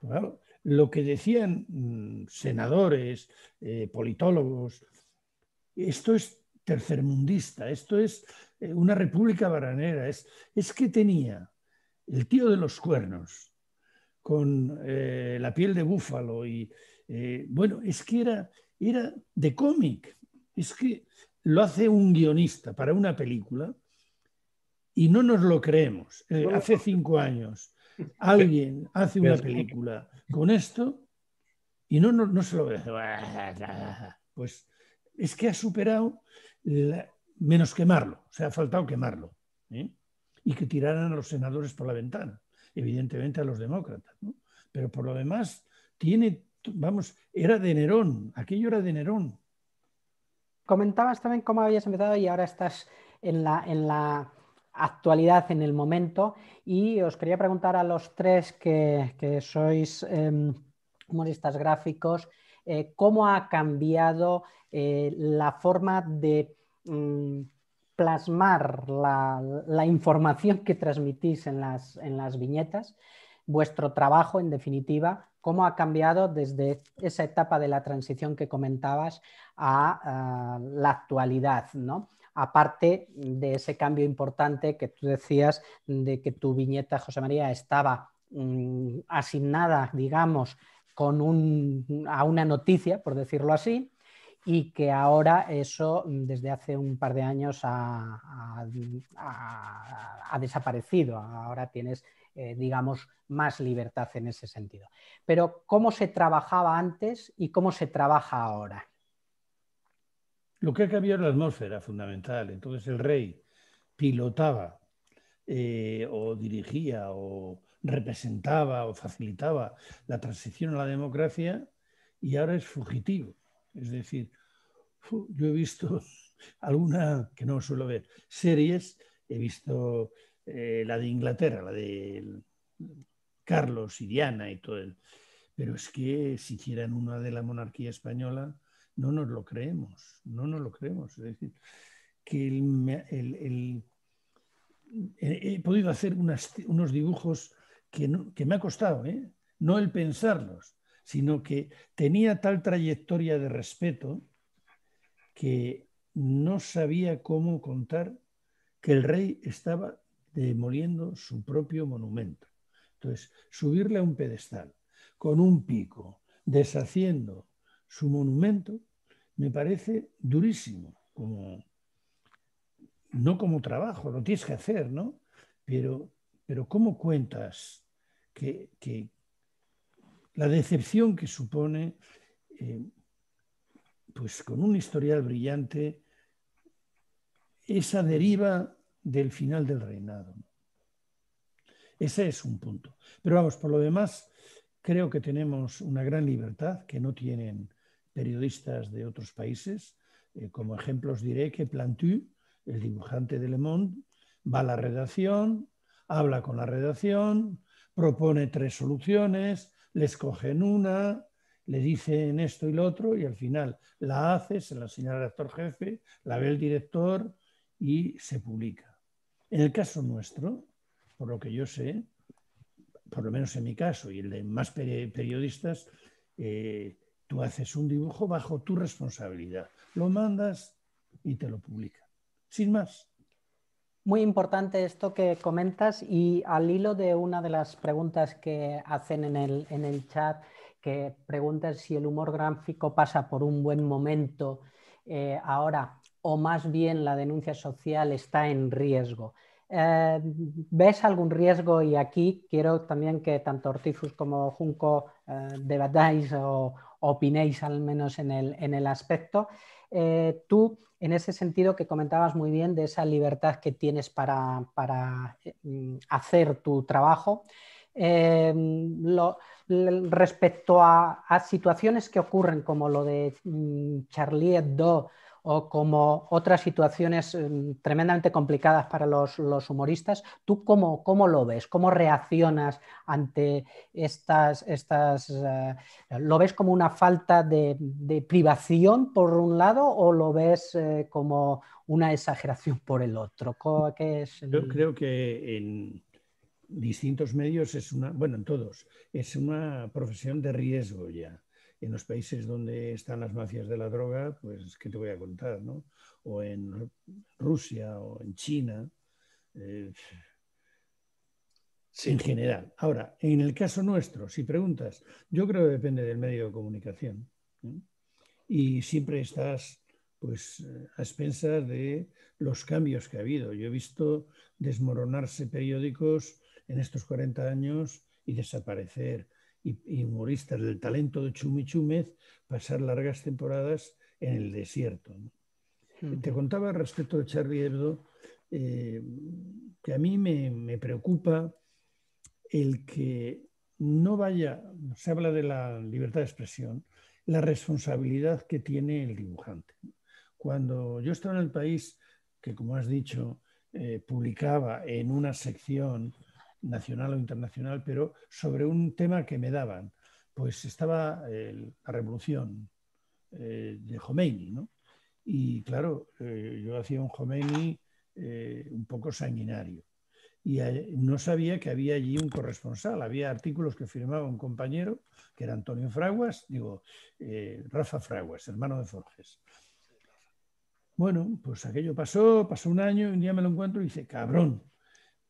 Speaker 5: Pues lo que decían mm, senadores, eh, politólogos, esto es tercermundista, esto es eh, una república baranera, es, es que tenía el tío de los cuernos con eh, la piel de búfalo y bueno, es que era, era de cómic. Es que lo hace un guionista para una película y no nos lo creemos. Eh, hace cinco años alguien hace una película con esto y no, no, se lo ve. Pues es que ha superado menos quemarlo, o sea, ha faltado quemarlo ¿eh? y que tiraran a los senadores por la ventana, evidentemente a los demócratas, pero por lo demás tiene vamos, era de Nerón, aquello era de Nerón.
Speaker 1: Comentabas también cómo habías empezado y ahora estás en la, actualidad, en el momento, y os quería preguntar a los tres que, sois em, humoristas gráficos, eh, cómo ha cambiado eh, la forma de mm, plasmar la, información que transmitís en las viñetas, vuestro trabajo en definitiva, cómo ha cambiado desde esa etapa de la transición que comentabas a la actualidad, Aparte de ese cambio importante que tú decías de que tu viñeta, José María, estaba mm, asignada, digamos, a una noticia, por decirlo así, y que ahora eso mm, desde hace un par de años ha desaparecido. Ahora tienes eh, digamos, más libertad en ese sentido. Pero ¿cómo se trabajaba antes y cómo se trabaja ahora? Lo que
Speaker 5: ha cambiado la atmósfera fundamental. Entonces el rey pilotaba eh, o dirigía o representaba o facilitaba la transición a la democracia y ahora es fugitivo. Es decir, yo he visto alguna que no suelo ver series, he visto eh, la de Inglaterra, la de Carlos y Diana y todo. El... Pero es que si hicieran una de la monarquía española, no nos lo creemos, no nos lo creemos. Es decir, que eh, he podido hacer unos dibujos que, me ha costado, ¿eh? no el pensarlos, sino que tenía tal trayectoria de respeto que no sabía cómo contar que el rey estaba demoliendo su propio monumento. Entonces, subirle a un pedestal con un pico, deshaciendo su monumento, me parece durísimo, como, no como trabajo, lo tienes que hacer, ¿no? Pero, pero ¿cómo cuentas que, que la decepción que supone, eh, pues con un historial brillante, esa deriva del final del reinado. Ese es un punto. Pero vamos, por lo demás, creo que tenemos una gran libertad que no tienen periodistas de otros países. Eh, como ejemplo os diré que Plantu, el dibujante de Le Monde, va a la redacción, habla con la redacción, propone tres soluciones, le escogen una, le dicen esto y lo otro y al final la hace, se la señala el actor jefe, la ve el director y se publica. En el caso nuestro, por lo que yo sé, por lo menos en mi caso y el de más periodistas, eh, tú haces un dibujo bajo tu responsabilidad, lo mandas y te lo publica.
Speaker 1: sin más. Muy importante esto que comentas y al hilo de una de las preguntas que hacen en el, chat, que preguntan si el humor gráfico pasa por un buen momento eh, ahora o más bien la denuncia social está en riesgo. Eh, ¿Ves algún riesgo? Y aquí quiero también que tanto Ortizus como Junco eh, debatáis o opinéis al menos en el, aspecto. Eh, tú, en ese sentido que comentabas muy bien de esa libertad que tienes para, mm, hacer tu trabajo, respecto a, a, situaciones que ocurren como lo de mm, Charlie Hebdo o como otras situaciones em, tremendamente complicadas para los, humoristas. ¿Tú cómo, lo ves? ¿Cómo reaccionas ante estas... estas eh, ¿Lo ves como una falta de, privación por un lado o lo ves eh, como una exageración por el otro? es Yo creo
Speaker 5: que en distintos medios es una, bueno, en todos, es una profesión de riesgo ya en los países donde están las mafias de la droga, pues, ¿qué te voy a contar? ¿no? O en Rusia o en China. Eh, en general. Ahora, en el caso nuestro, si preguntas, yo creo que depende del medio de comunicación. ¿eh? Y siempre estás pues a expensas de los cambios que ha habido. Yo he visto desmoronarse periódicos en estos 40 años y desaparecer y, humoristas del talento de Chumichúmez pasar largas temporadas en el desierto. Te contaba respecto de Charlie Hebdo eh, que a mí me, preocupa el que no vaya, se habla de la libertad de expresión, la responsabilidad que tiene el dibujante. Cuando yo estaba en el país, que como has dicho, eh, publicaba en una sección nacional o internacional, pero sobre un tema que me daban. Pues estaba la revolución eh, de Jomeini ¿no? Y claro, eh, yo hacía un Jomeini eh, un poco sanguinario. Y no sabía que había allí un corresponsal. Había artículos que firmaba un compañero, que era Antonio Fraguas, digo, Rafa Fraguas, hermano de Forges. Bueno, pues aquello pasó, pasó un año, un día me lo encuentro y dice, cabrón,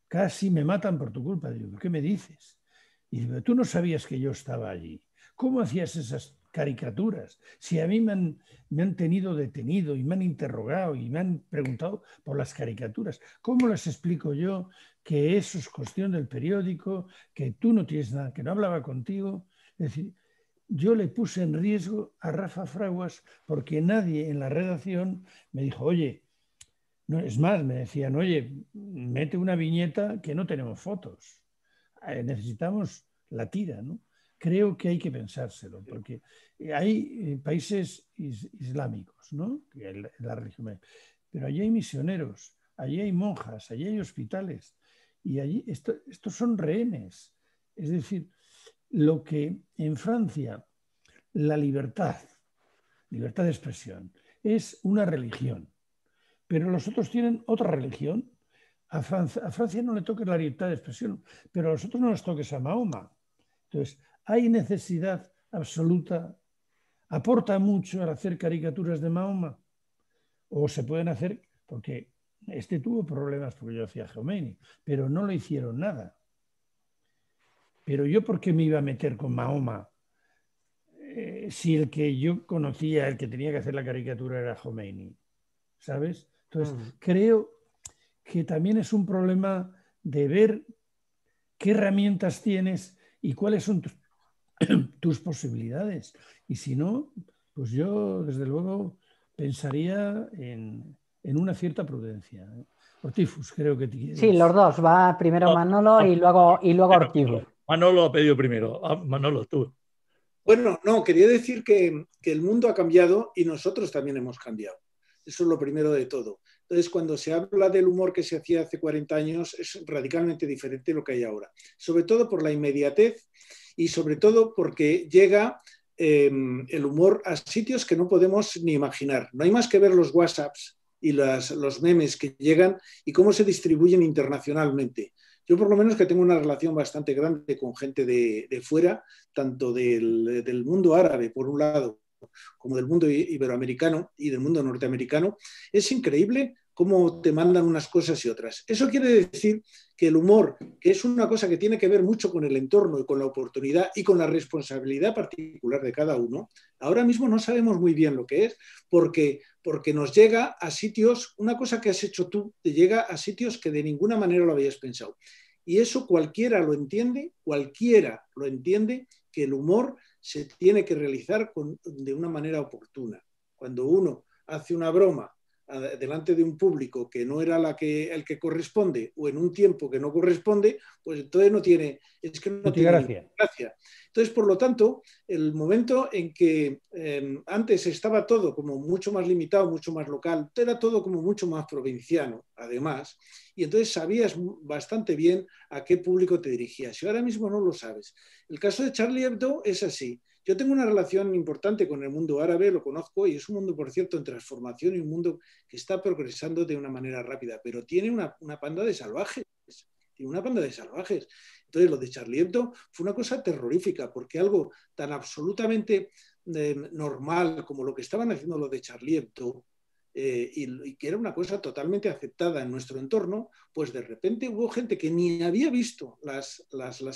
Speaker 5: Casi me matan por tu culpa. Digo, ¿qué me dices? Y tú no sabías que yo estaba allí. ¿Cómo hacías esas caricaturas? Si a mí me han, me han tenido detenido y me han interrogado y me han preguntado por las caricaturas, ¿cómo les explico yo que eso es cuestión del periódico, que tú no tienes nada, que no hablaba contigo? Es decir, yo le puse en riesgo a Rafa Fraguas porque nadie en la redacción me dijo, oye, no, es más, me decían, oye, mete una viñeta que no tenemos fotos. Eh, necesitamos la tira, ¿no? Creo que hay que pensárselo, porque hay eh, países islámicos, ¿no? Pero allí hay misioneros, allí hay monjas, allí hay hospitales, y allí estos son rehenes. Es decir, lo que en Francia la libertad, libertad de expresión, es una religión pero los otros tienen otra religión. A Francia, no le toca la libertad de expresión, pero a los otros no les toques a Mahoma. Entonces, hay necesidad absoluta. ¿Aporta mucho al hacer caricaturas de Mahoma? O se pueden hacer, porque este tuvo problemas porque yo hacía Jomeini, pero no le hicieron nada. Pero yo, ¿por qué me iba a meter con Mahoma? Eh, si el que yo conocía, el que tenía que hacer la caricatura era Khomeini, ¿sabes? Entonces, creo que también es un problema de ver qué herramientas tienes y cuáles son tus, posibilidades. Y si no, pues yo, desde luego, pensaría en,
Speaker 1: una cierta prudencia. ¿eh? Ortifus, creo que tienes. Sí, los dos. Va primero ah, Manolo y ah, luego, y luego eh, Ortifus.
Speaker 4: Manolo ha pedido primero. Ah, Manolo, tú.
Speaker 3: Bueno, no, quería decir que el mundo ha cambiado y nosotros también hemos cambiado. Eso es lo primero de todo. Entonces, cuando se habla del humor que se hacía hace 40 años, es radicalmente diferente de lo que hay ahora. Sobre todo por la inmediatez y sobre todo porque llega eh, el humor a sitios que no podemos ni imaginar. No hay más que ver los WhatsApps y los memes que llegan y cómo se distribuyen internacionalmente. Yo por lo menos que tengo una relación bastante grande con gente de, fuera, tanto del mundo árabe, por un lado, como del mundo iberoamericano y del mundo norteamericano, es increíble cómo te mandan unas cosas y otras. Eso quiere decir que el humor, que es una cosa que tiene que ver mucho con el entorno y con la oportunidad y con la responsabilidad particular de cada uno, ahora mismo no sabemos muy bien lo que es, porque, porque nos llega a sitios, una cosa que has hecho tú, te llega a sitios que de ninguna manera lo habías pensado. Y eso cualquiera lo entiende, cualquiera lo entiende, que el humor se tiene que realizar con, de una manera oportuna. Cuando uno hace una broma delante de un público que no era la que, el que corresponde o en un tiempo que no corresponde, pues entonces no tiene, es que no, gracia. Entonces, por lo tanto, el momento en que em, antes estaba todo como mucho más limitado, mucho más local, era todo como mucho más provinciano, además, y entonces sabías bastante bien a qué público te dirigías. Y ahora mismo no lo sabes. El caso de Charlie Hebdo es así. Yo tengo una relación importante con el mundo árabe, lo conozco, y es un mundo, por cierto, en transformación y un mundo que está progresando de una manera rápida, pero tiene una, panda de salvajes, tiene una panda de salvajes. Entonces, lo de Charlie Hebdo fue una cosa terrorífica, porque algo tan absolutamente eh, normal como lo que estaban haciendo los de Charlie Hebdo, eh, y, que era una cosa totalmente aceptada en nuestro entorno, pues de repente hubo gente que ni había visto las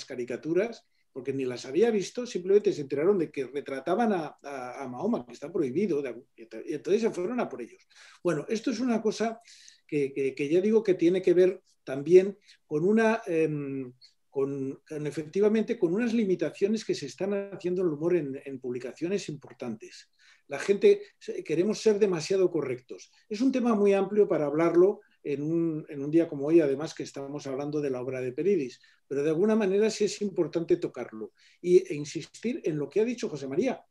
Speaker 3: caricaturas porque ni las había visto, simplemente se enteraron de que retrataban a, Mahoma, que está prohibido, y entonces se fueron a por ellos. Bueno, esto es una cosa que, ya digo que tiene que ver también con una... Em, con, efectivamente con unas limitaciones que se están haciendo el humor en, en, publicaciones importantes. La gente queremos ser demasiado correctos. Es un tema muy amplio para hablarlo en un, día como hoy, además que estamos hablando de la obra de Peridis, pero de alguna manera sí es importante tocarlo y, e insistir en lo que ha dicho José María,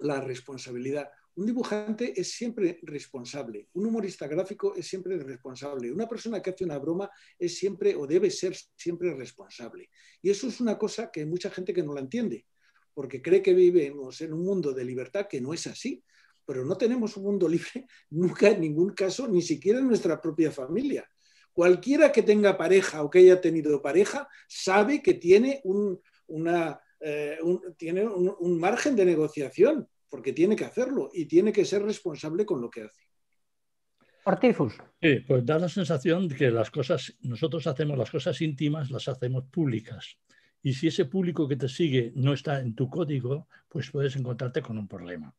Speaker 3: la responsabilidad. Un dibujante es siempre responsable, un humorista gráfico es siempre responsable, una persona que hace una broma es siempre o debe ser siempre responsable. Y eso es una cosa que hay mucha gente que no la entiende, porque cree que vivimos en un mundo de libertad que no es así pero no tenemos un mundo libre nunca en ningún caso, ni siquiera en nuestra propia familia. Cualquiera que tenga pareja o que haya tenido pareja sabe que tiene un, eh, tiene un, margen de negociación, porque tiene que hacerlo y tiene que ser responsable con lo que hace.
Speaker 4: Artifus. Sí, pues da la sensación de que las cosas, nosotros hacemos las cosas íntimas, las hacemos públicas. Y si ese público que te sigue no está en tu código, pues puedes encontrarte con un problema.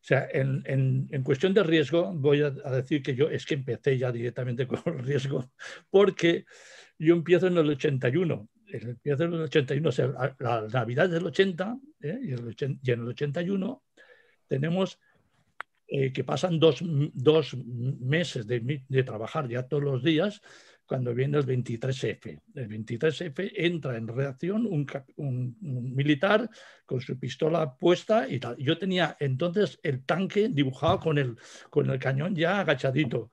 Speaker 4: O sea, en, en, cuestión de riesgo, voy a, decir que yo es que empecé ya directamente con riesgo, porque yo empiezo en el 81. Empiezo en el 81, la, Navidad del 80, ¿eh? y, en el 81 tenemos eh, que pasan dos, meses de, de, trabajar ya todos los días cuando viene el 23F. El 23F entra en reacción un, militar con su pistola puesta y tal. Yo tenía entonces el tanque dibujado con el, con el cañón ya agachadito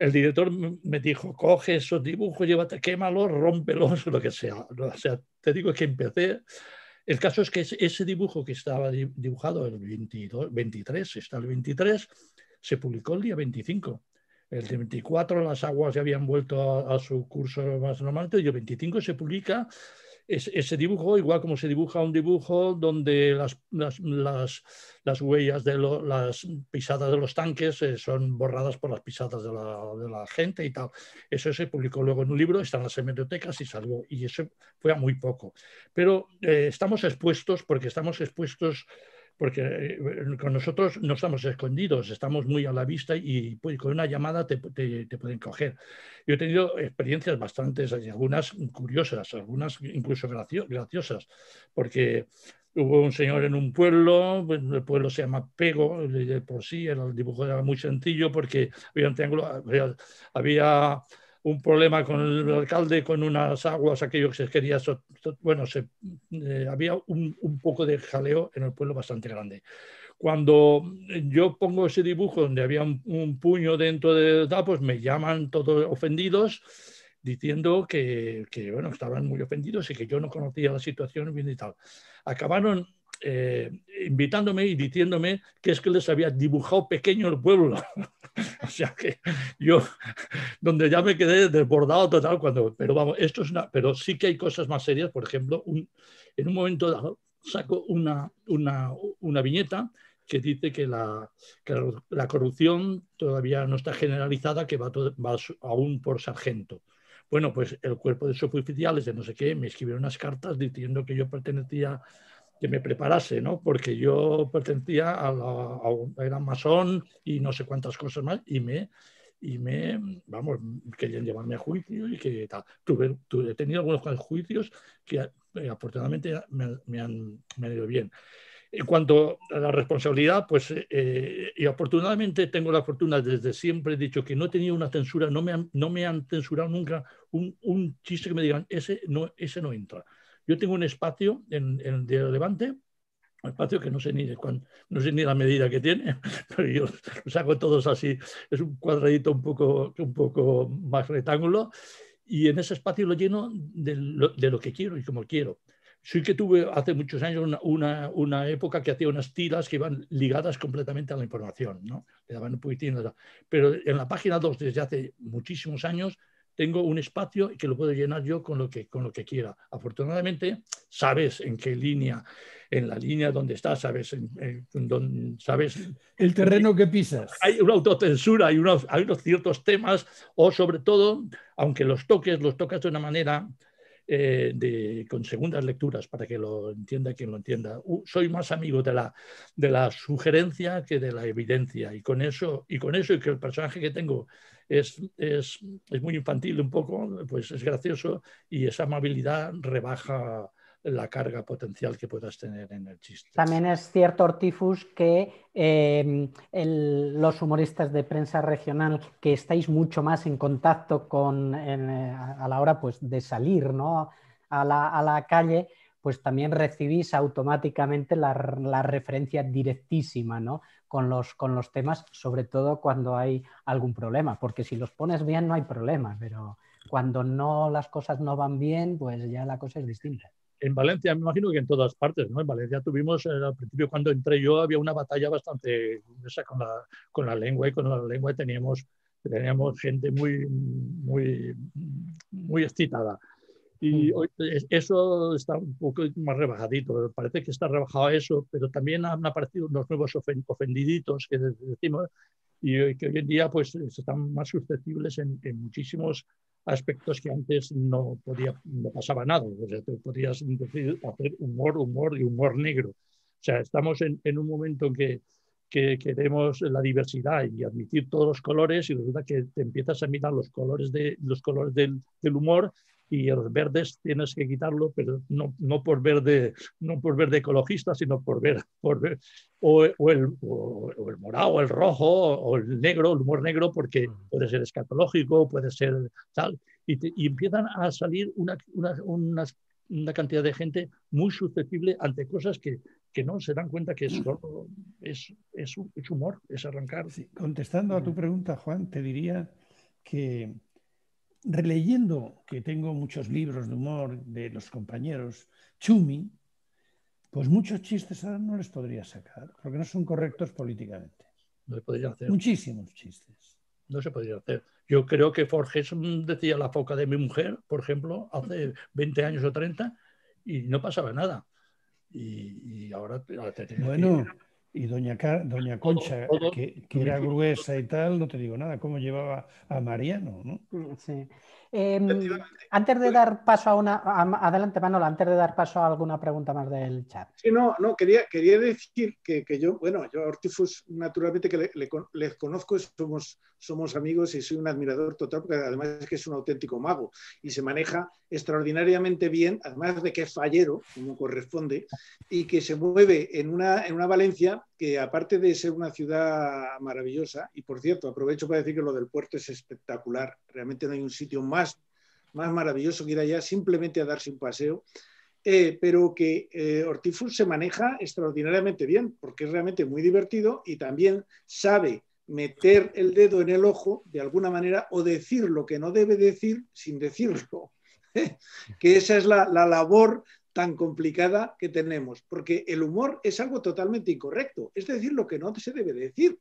Speaker 4: el director me dijo, coge esos dibujos, llévate, quémalos, rómpelos, lo que sea. O sea, te digo que empecé. El caso es que ese dibujo que estaba dibujado el 22, 23, está el 23, se publicó el día 25. El 24 las aguas ya habían vuelto a, su curso más normal, y el 25 se publica ese dibujo, igual como se dibuja un dibujo donde las, las, huellas de las pisadas de los tanques eh, son borradas por las pisadas de la, gente y tal. Eso se publicó luego en un libro, está en las bibliotecas y salió. Y eso fue a muy poco. Pero eh, estamos expuestos porque estamos expuestos porque eh, con nosotros no estamos escondidos, estamos muy a la vista y, pues, con una llamada te, te, pueden coger. Yo he tenido experiencias bastantes, algunas curiosas, algunas incluso graciosas, porque hubo un señor en un pueblo, pues, el pueblo se llama Pego, por sí, el dibujo era muy sencillo porque había un triángulo, había un problema con el alcalde, con unas aguas, aquello que se quería. Bueno, se, eh, había un, poco de jaleo en el pueblo bastante grande. Cuando yo pongo ese dibujo donde había un, puño dentro de tal, pues me llaman todos ofendidos diciendo que, que, bueno, estaban muy ofendidos y que yo no conocía la situación bien y tal. Acabaron eh, invitándome y diciéndome que es que les había dibujado pequeño el pueblo. o sea que yo, donde ya me quedé desbordado total cuando, pero vamos, esto es una, pero sí que hay cosas más serias, por ejemplo, en un momento saco una, una, viñeta que dice que la, la, corrupción todavía no está generalizada, que va, va aún por sargento. Bueno, pues el cuerpo de suboficiales de no sé qué me escribieron unas cartas diciendo que yo pertenecía que me preparase, ¿no? Porque yo pertenecía a, la, un, era masón y no sé cuántas cosas más y me y me, vamos, querían llevarme a juicio y que tal. Tuve, he tenido algunos juicios que eh, afortunadamente me, me, han, ido bien. En cuanto a la responsabilidad, pues, eh, y afortunadamente tengo la fortuna, desde siempre he dicho que no he tenido una censura, no me han, no me han censurado nunca un, un chiste que me digan, ese no, ese no entra. Yo tengo un espacio en, el diario Levante, un espacio que no sé ni no sé ni la medida que tiene, pero yo lo saco todos así, es un cuadradito un poco, un poco más rectángulo, y en ese espacio lo lleno de lo, que quiero y como quiero. Sí que tuve hace muchos años una, época que hacía unas tiras que iban ligadas completamente a la información, ¿no? Le daban un poquitín, pero en la página 2 desde hace muchísimos años tengo un espacio que lo puedo llenar yo con lo que, con lo que quiera. Afortunadamente, sabes en qué línea, en la línea donde estás, sabes, en, sabes el terreno que pisas. Hay una autocensura, hay unos, hay unos ciertos temas, o sobre todo, aunque los toques, los tocas de una manera eh, de, con segundas lecturas para que lo entienda quien lo entienda. soy más amigo de la, de la sugerencia que de la evidencia y con eso y con eso y que el personaje que tengo es, es, es muy infantil un poco, pues es gracioso y esa amabilidad rebaja la carga potencial que puedas tener en el chiste.
Speaker 1: También es cierto, Ortifus, que em, los humoristas de prensa regional que estáis mucho más en contacto con eh, a la hora pues, de salir ¿no? a, la, calle, pues también recibís automáticamente la, referencia directísima ¿no? con, los, con, los, temas, sobre todo cuando hay algún problema, porque si los pones bien no hay problema, pero cuando no las cosas no van bien, pues ya la cosa es distinta en Valencia,
Speaker 4: me imagino que en todas partes, ¿no? En Valencia tuvimos, eh, al principio cuando entré yo, había una batalla bastante esa con la, con la lengua y con la lengua teníamos, teníamos gente muy, muy, muy excitada. Y mm. eso está un poco más rebajadito, parece que está rebajado eso, pero también han aparecido unos nuevos ofendiditos que decimos y que hoy en día pues están más susceptibles en muchísimos aspectos que antes no, podía, no pasaba nada. O sea, te podías hacer humor, humor y humor negro. O sea, estamos en, un momento que, que queremos la diversidad y admitir todos los colores y verdad que te empiezas a mirar los colores, de, los colores del, del humor y los verdes tienes que quitarlo, pero no, no, por, verde, no por verde ecologista, sino por ver, por o, el, o, el, morado, el rojo, o el negro, el humor negro, porque puede ser escatológico, puede ser tal, y, empiezan a salir una, una, una cantidad de gente muy susceptible ante cosas que, que no se dan cuenta que
Speaker 5: es mm. es, es, humor, es arrancar. contestando a tu mm. pregunta, Juan, te diría que releyendo, que tengo muchos libros de humor de los compañeros Chumi, pues muchos chistes no les podría sacar, porque no son correctos políticamente. No se podría hacer. Muchísimos chistes. No se podría
Speaker 4: hacer. Yo creo que Forges mm, decía la foca de mi mujer, por ejemplo, hace 20
Speaker 5: años o 30, y no pasaba nada. Y, ahora te, Bueno, y doña, doña Concha, Que, era gruesa y tal, no te digo nada, cómo llevaba a Mariano, ¿no? Sí.
Speaker 1: Em, antes de pues dar paso a una. adelante, Manolo, antes de dar paso a alguna pregunta más del chat.
Speaker 3: Sí, no, no, quería, quería decir que, yo, bueno, yo a Ortifus, naturalmente que les conozco, somos, somos amigos y soy un admirador total, porque además es que es un auténtico mago y se maneja extraordinariamente bien, además de que es fallero, como corresponde, y que se mueve en una, en una Valencia que, aparte de ser una ciudad maravillosa, y por cierto, aprovecho para decir que lo del puerto es espectacular, realmente no hay un sitio más más maravilloso que ir allá simplemente a darse un paseo, eh, pero que eh, Ortifus se maneja extraordinariamente bien, porque es realmente muy divertido y también sabe meter el dedo en el ojo de alguna manera o decir lo que no debe decir sin decirlo. que esa es la labor tan complicada que tenemos, porque el humor es algo totalmente incorrecto, es decir, lo que no se debe decir.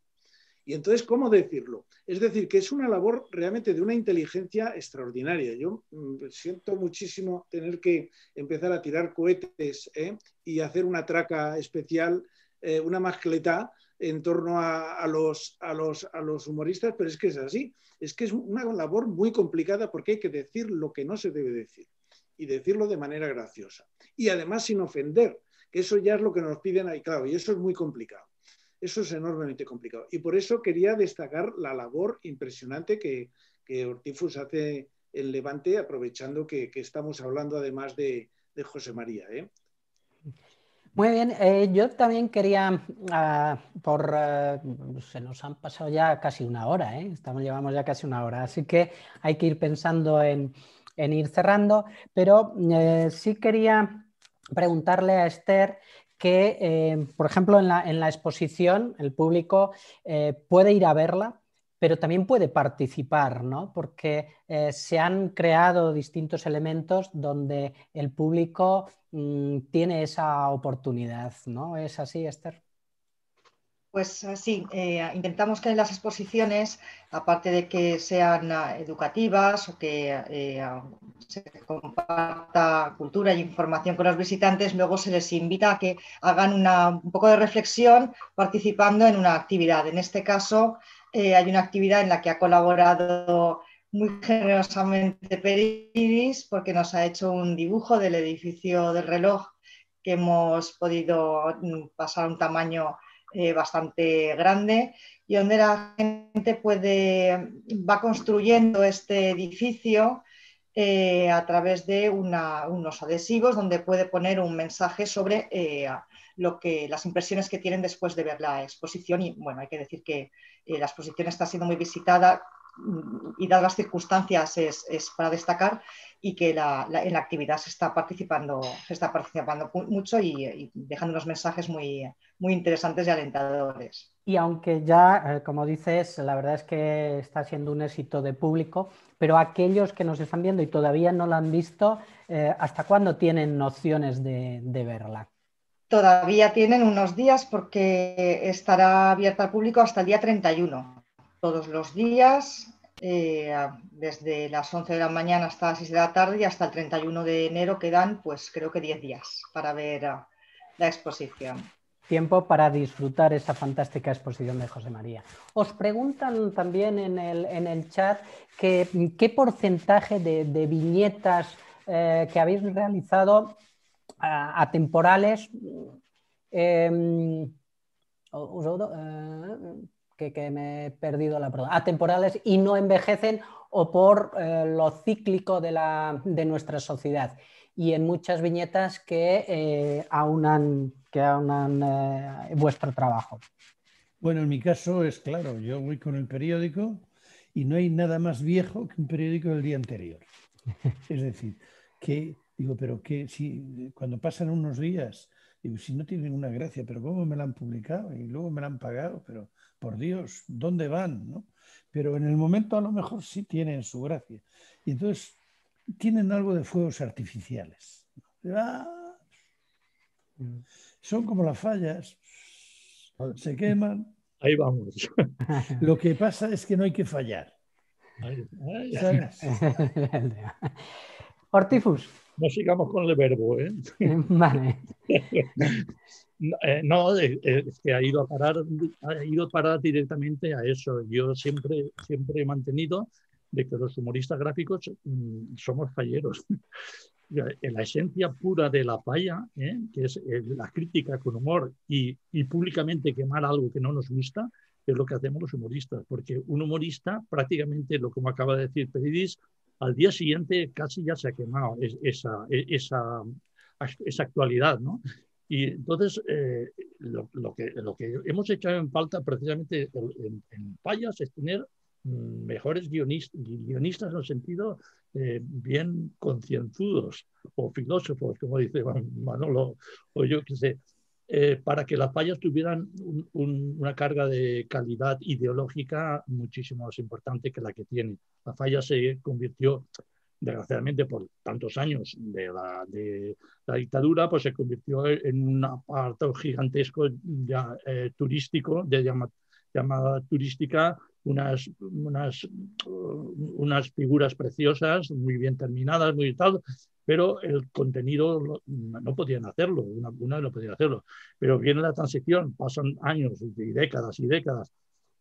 Speaker 3: Y entonces, ¿cómo decirlo? Es decir, que es una labor realmente de una inteligencia extraordinaria. Yo mm, siento muchísimo tener que empezar a tirar cohetes ¿eh? y hacer una traca especial, eh, una mascleta en torno a, los, a, los, a los humoristas, pero es que es así. Es que es una labor muy complicada porque hay que decir lo que no se debe decir y decirlo de manera graciosa. Y además sin ofender, que eso ya es lo que nos piden ahí, claro, y eso es muy complicado. Eso es enormemente complicado. Y por eso quería destacar la labor impresionante que, Ortifus hace en Levante, aprovechando que, estamos hablando además de, José María. ¿eh?
Speaker 1: Muy bien, eh, yo también quería, ah, por, eh, se nos han pasado ya casi una hora, Estamos, llevamos ya casi una hora, así que hay que ir pensando en, ir cerrando, pero sí quería preguntarle a Esther que, eh, por ejemplo, en la, exposición el público eh, puede ir a verla, pero también puede participar, ¿no? Porque eh, se han creado distintos elementos donde el público mm, tiene esa oportunidad, ¿no? ¿Es así, Esther?
Speaker 2: Pues sí, eh, intentamos que las exposiciones, aparte de que sean ah, educativas o que eh, se comparta cultura y información con los visitantes, luego se les invita a que hagan un poco de reflexión participando en una actividad. En este caso, eh, hay una actividad en la que ha colaborado muy generosamente Peridis porque nos ha hecho un dibujo del edificio del reloj que hemos podido mm, pasar un tamaño eh, bastante grande y donde la gente puede, va construyendo este edificio eh, a través de unos adhesivos donde puede poner un mensaje sobre eh, lo que, las impresiones que tienen después de ver la exposición. Y bueno, hay que decir que la exposición está siendo muy visitada y dadas las circunstancias es, es para destacar y que la, en la actividad se está participando, se está participando mucho y, dejando unos mensajes muy, muy interesantes y alentadores.
Speaker 1: Y aunque ya, eh, como dices, la verdad es que está siendo un éxito de público, pero aquellos que nos están viendo y todavía no la han visto, eh, ¿hasta cuándo tienen nociones de, de verla?
Speaker 2: Todavía tienen unos días porque estará abierta al público hasta el día 31 todos los días, eh, desde las 11 de la mañana hasta las 6 de la tarde y hasta el 31 de enero quedan, pues creo que 10 días para ver ah, la exposición.
Speaker 1: Tiempo para disfrutar esa fantástica exposición de José María.
Speaker 2: Os preguntan también en el,
Speaker 1: chat que, qué porcentaje de, viñetas eh, que habéis realizado a, temporales em, eh, que, me he perdido la pregunta. Atemporales y no envejecen o por eh, lo cíclico de, la, de, nuestra sociedad. Y en muchas viñetas que eh, aunan, que eh, vuestro trabajo.
Speaker 5: Bueno, en mi caso es claro, yo voy con el periódico y no hay nada más viejo que un periódico del día anterior. Es decir, que digo, pero que si cuando pasan unos días, digo, si no tienen una gracia, pero ¿cómo me la han publicado? Y luego me la han pagado, pero por Dios, ¿dónde van? Pero en el momento a lo mejor sí tienen su gracia. Y entonces tienen algo de fuegos artificiales. Ah. Son como las fallas, se queman. Ahí vamos. Lo que pasa es que no hay que fallar. Ortifus. No
Speaker 4: sigamos con el verbo, ¿eh? Vale. no, eh, que ha ido a parar, ha ido directamente a eso. Yo siempre, siempre he mantenido de que los humoristas gráficos mm, somos falleros. la esencia pura de la falla, ¿eh? que es eh, la crítica con humor y, públicamente quemar algo que no nos gusta, es lo que hacemos los humoristas, porque un humorista prácticamente, lo como acaba de decir Peridis, al día siguiente casi ya se ha quemado esa, e, esa, esa actualidad, ¿no? Y entonces, eh, lo, que, hemos hecho en falta precisamente en, Fallas es tener mm, mejores guionistas, guionistas en el sentido eh, bien concienzudos o filósofos, como dice Manolo, o yo qué sé, eh, para que las fallas tuvieran una carga de calidad ideológica muchísimo más importante que la que tiene. La falla se convirtió
Speaker 2: desgraciadamente
Speaker 4: por tantos años de la, dictadura, pues se convirtió en un aparato gigantesco ya, eh, turístico, de llamada turística, unas, uh, unas, figuras preciosas, muy bien terminadas, muy tal, pero el contenido no podían hacerlo, una, una no podían hacerlo. Pero viene la transición, pasan años y décadas y décadas,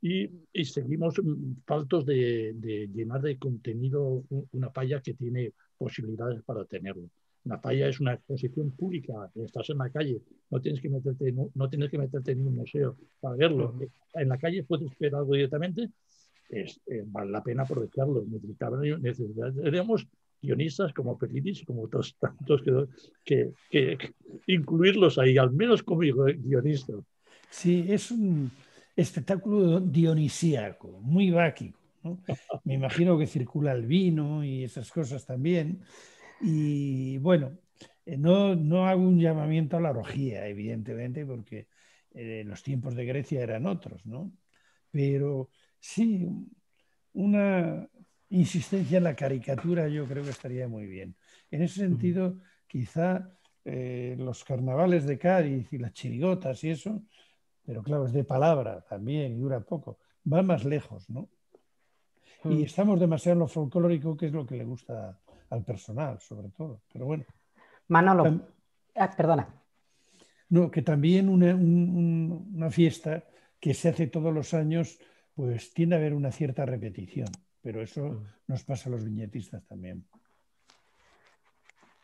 Speaker 4: y, seguimos mm, faltos de, llenar de contenido una falla que tiene posibilidades para tenerlo. Una falla es una exposición pública, estás en la calle, no tienes que meterte, no, tienes que meterte en un museo para verlo. Eh, en la calle puedes ver algo directamente, es, eh, vale la pena aprovecharlo. tenemos guionistas como Peridis, como otros tantos,
Speaker 5: que, que, que incluirlos ahí, al menos como guionistas. Sí, es un espectáculo dionisíaco, muy báquico. Me imagino que circula el vino y esas cosas también. Y bueno, eh, no, no hago un llamamiento a la rogía evidentemente, porque eh, los tiempos de Grecia eran otros, ¿no? Pero sí, una insistencia en la caricatura yo creo que estaría muy bien. En ese sentido, quizá eh, los carnavales de Cádiz y las chirigotas y eso pero claro, es de palabra también y dura poco, va más lejos, ¿no? Y hmm. estamos demasiado en lo folclórico, que es lo que le gusta al personal, sobre todo, pero bueno. Manolo, ah, perdona. No, que también una, fiesta que se hace todos los años, pues tiende a haber una cierta repetición, pero eso hmm. nos pasa a los viñetistas también.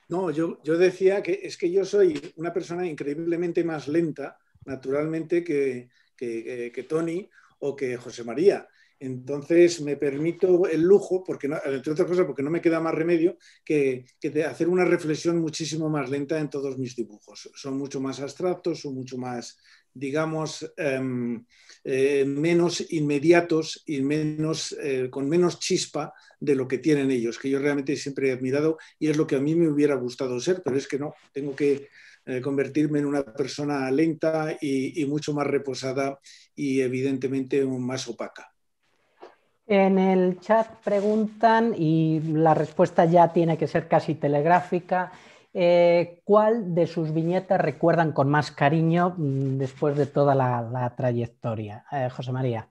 Speaker 5: No,
Speaker 3: yo, yo, decía que es que yo soy una persona increíblemente más lenta naturalmente, eh, que, Tony o que José María. Entonces me permito el lujo, porque no, entre otras cosas, porque no me queda más remedio que, hacer una reflexión muchísimo más lenta en todos mis dibujos. Son mucho más abstractos, son mucho más, digamos, em, eh, menos inmediatos y menos, eh, con menos chispa de lo que tienen ellos, que yo realmente siempre he admirado y es lo que a mí me hubiera gustado ser, pero es que no, tengo que eh, convertirme en una persona lenta y, mucho más reposada y evidentemente más opaca.
Speaker 1: En el chat preguntan, y la respuesta ya tiene que ser casi telegráfica, eh, ¿cuál de sus viñetas recuerdan con más cariño mm, después de toda la, trayectoria? Eh, José María.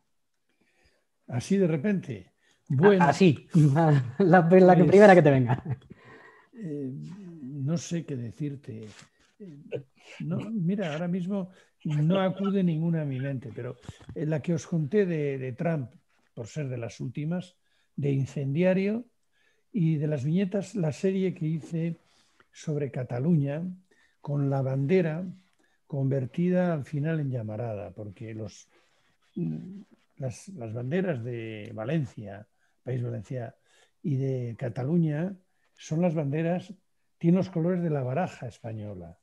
Speaker 1: Así de repente. Bueno, Así, la, pues, primera que te venga.
Speaker 5: no sé qué decirte. No, mira, ahora mismo no acude ninguna a mi mente, pero eh, la que os conté de, Trump, por ser de las últimas, de Incendiario y de las viñetas, la serie que hice sobre Cataluña con la bandera convertida al final en llamarada, porque los, mm, las, banderas de Valencia, País Valencia y de Cataluña son las banderas, tienen los colores de la baraja española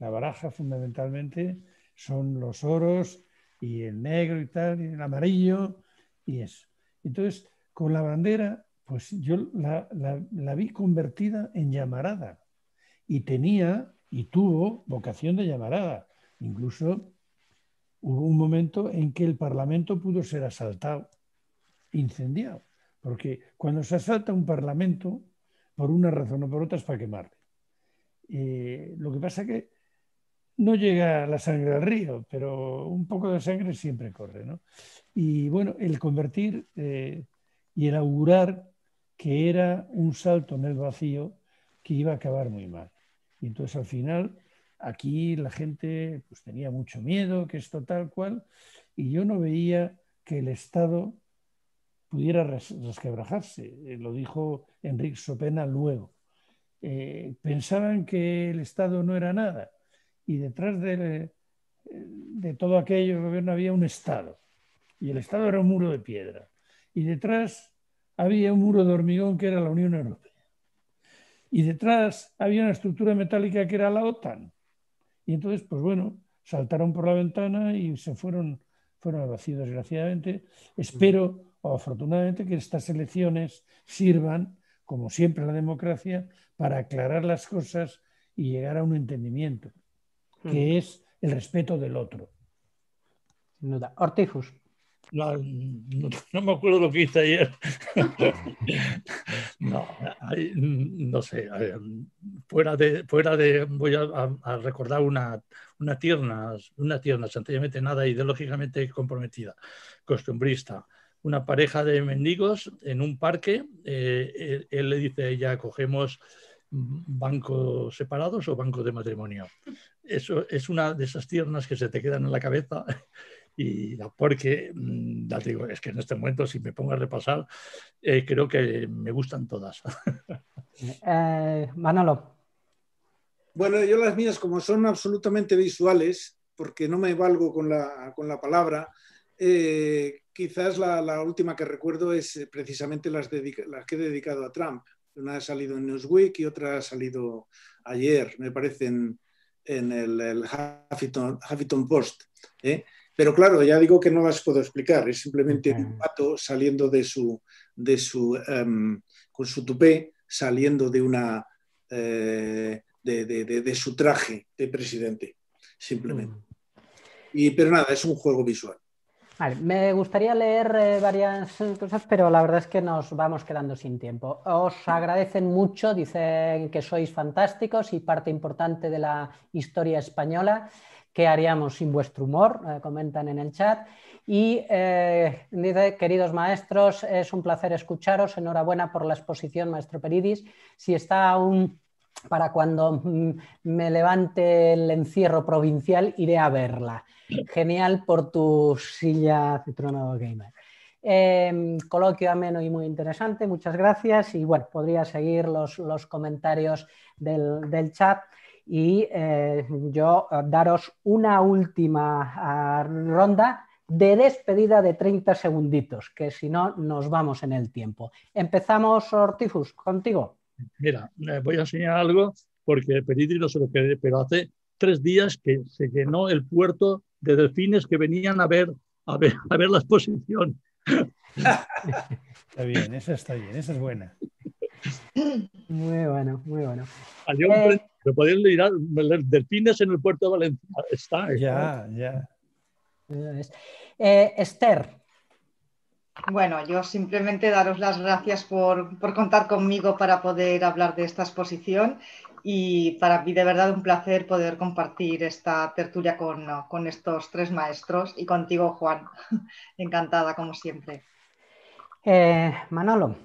Speaker 5: la baraja fundamentalmente son los oros y el negro y tal, y el amarillo y eso. Entonces, con la bandera, pues yo la, vi convertida en llamarada y tenía y tuvo vocación de llamarada. Incluso hubo un momento en que el Parlamento pudo ser asaltado, incendiado, porque cuando se asalta un Parlamento, por una razón o por otra, es para quemarle. Eh, lo que pasa que no llega la sangre al río, pero un poco de sangre siempre corre. ¿no? Y bueno, el convertir eh, y el augurar que era un salto en el vacío que iba a acabar muy mal. Y entonces al final aquí la gente pues, tenía mucho miedo, que esto tal cual, y yo no veía que el Estado pudiera resquebrajarse. Eh, lo dijo Enrique Sopena luego. Eh, pensaban que el Estado no era nada y detrás de, todo aquello gobierno había un Estado. Y el Estado era un muro de piedra. Y detrás había un muro de hormigón que era la Unión Europea. Y detrás había una estructura metálica que era la OTAN. Y entonces, pues bueno, saltaron por la ventana y se fueron, fueron vacíos, desgraciadamente. Espero, o afortunadamente, que estas elecciones sirvan, como siempre la democracia, para aclarar las cosas y llegar a un entendimiento que mm. es el respeto del otro. Sin duda.
Speaker 4: No, me acuerdo lo que hice ayer. no, no sé. Fuera de, fuera de voy a, recordar una, una, tierna, una tierna, sencillamente nada ideológicamente comprometida, costumbrista. Una pareja de mendigos en un parque, eh, él, le dice a ella, cogemos bancos separados o bancos de matrimonio. Eso es una de esas tiernas que se te quedan en la cabeza y porque, mm, ya digo, es que en este momento si me pongo a repasar, eh, creo que me gustan todas.
Speaker 1: Eh, Manolo.
Speaker 3: Bueno, yo las mías como son absolutamente visuales, porque no me valgo con la, palabra, eh, quizás la, última que recuerdo es eh, precisamente las que he dedicado a Trump una ha salido en Newsweek y otra ha salido ayer, me parece, en, el, Huffington, Post. ¿eh? Pero claro, ya digo que no las puedo explicar, es simplemente un pato saliendo de su, de su em, con su tupé, saliendo de una, eh, de, su traje de presidente, simplemente. Y, pero nada, es un juego visual
Speaker 1: me gustaría leer eh, varias cosas, pero la verdad es que nos vamos quedando sin tiempo. Os agradecen mucho, dicen que sois fantásticos y parte importante de la historia española. ¿Qué haríamos sin vuestro humor? Eh, comentan en el chat. Y eh, dice, queridos maestros, es un placer escucharos. Enhorabuena por la exposición, maestro Peridis. Si está aún para cuando mm, me levante el encierro provincial, iré a verla. Genial por tu silla Citronado Gamer. Em, coloquio ameno y muy interesante, muchas gracias. Y bueno, podría seguir los, comentarios del, chat. Y eh, yo eh, daros una última ah, ronda de despedida de 30 segunditos, que si no nos vamos en el tiempo. Empezamos, Ortifus, contigo
Speaker 4: mira, eh, voy a enseñar algo porque Peridri no se lo cree, pero hace tres días que se llenó el puerto de delfines que venían a ver, a ver, la exposición.
Speaker 5: está bien, esa está bien, esa es buena. Muy bueno, muy bueno. lo
Speaker 4: eh, podéis leer, delfines en el puerto de Valencia. Está, Ya, ya.
Speaker 2: Eh, Esther, bueno, yo simplemente daros las gracias por, contar conmigo para poder hablar de esta exposición y para mí de verdad un placer poder compartir esta tertulia con, estos tres maestros y contigo, Juan. Encantada, como siempre.
Speaker 1: Eh, Manolo.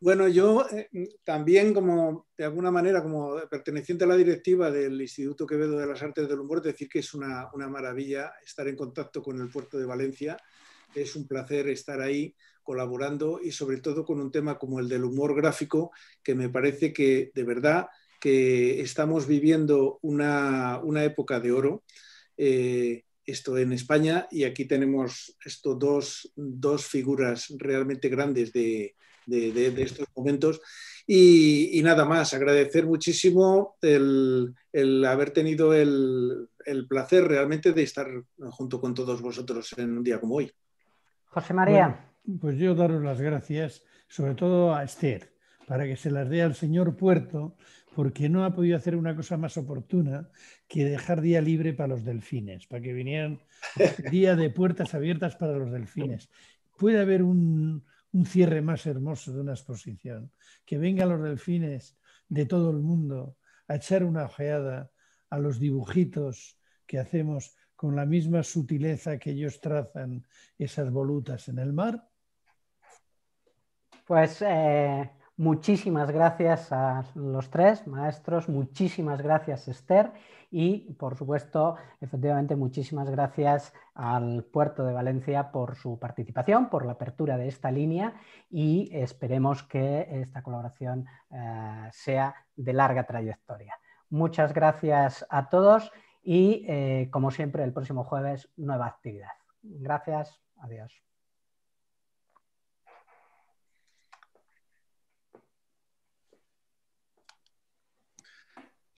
Speaker 3: Bueno, yo eh, también como de alguna manera como perteneciente a la directiva del Instituto Quevedo de las Artes del Humor, decir que es una maravilla estar en contacto con el puerto de Valencia es un placer estar ahí colaborando y sobre todo con un tema como el del humor gráfico, que me parece que de verdad que estamos viviendo una, época de oro, eh, esto en España, y aquí tenemos dos, figuras realmente grandes de, estos momentos. Y, nada más, agradecer muchísimo el, haber tenido el placer realmente de estar junto con todos vosotros en un día como hoy.
Speaker 5: José María. pues yo daros las gracias, sobre todo a Esther, para que se las dé al señor Puerto, porque no ha podido hacer una cosa más oportuna que dejar día libre para los delfines, para que vinieran día de puertas abiertas para los delfines. Puede haber un, un cierre más hermoso de una exposición, que vengan los delfines de todo el mundo a echar una ojeada a los dibujitos que hacemos con la misma sutileza
Speaker 1: que ellos trazan esas volutas en el mar? Pues eh, muchísimas gracias a los tres maestros, muchísimas gracias Esther y por supuesto, efectivamente, muchísimas gracias al puerto de Valencia por su participación, por la apertura de esta línea y esperemos que esta colaboración eh, sea de larga trayectoria. Muchas gracias a todos y eh, como siempre, el próximo jueves, nueva actividad. Gracias, adiós.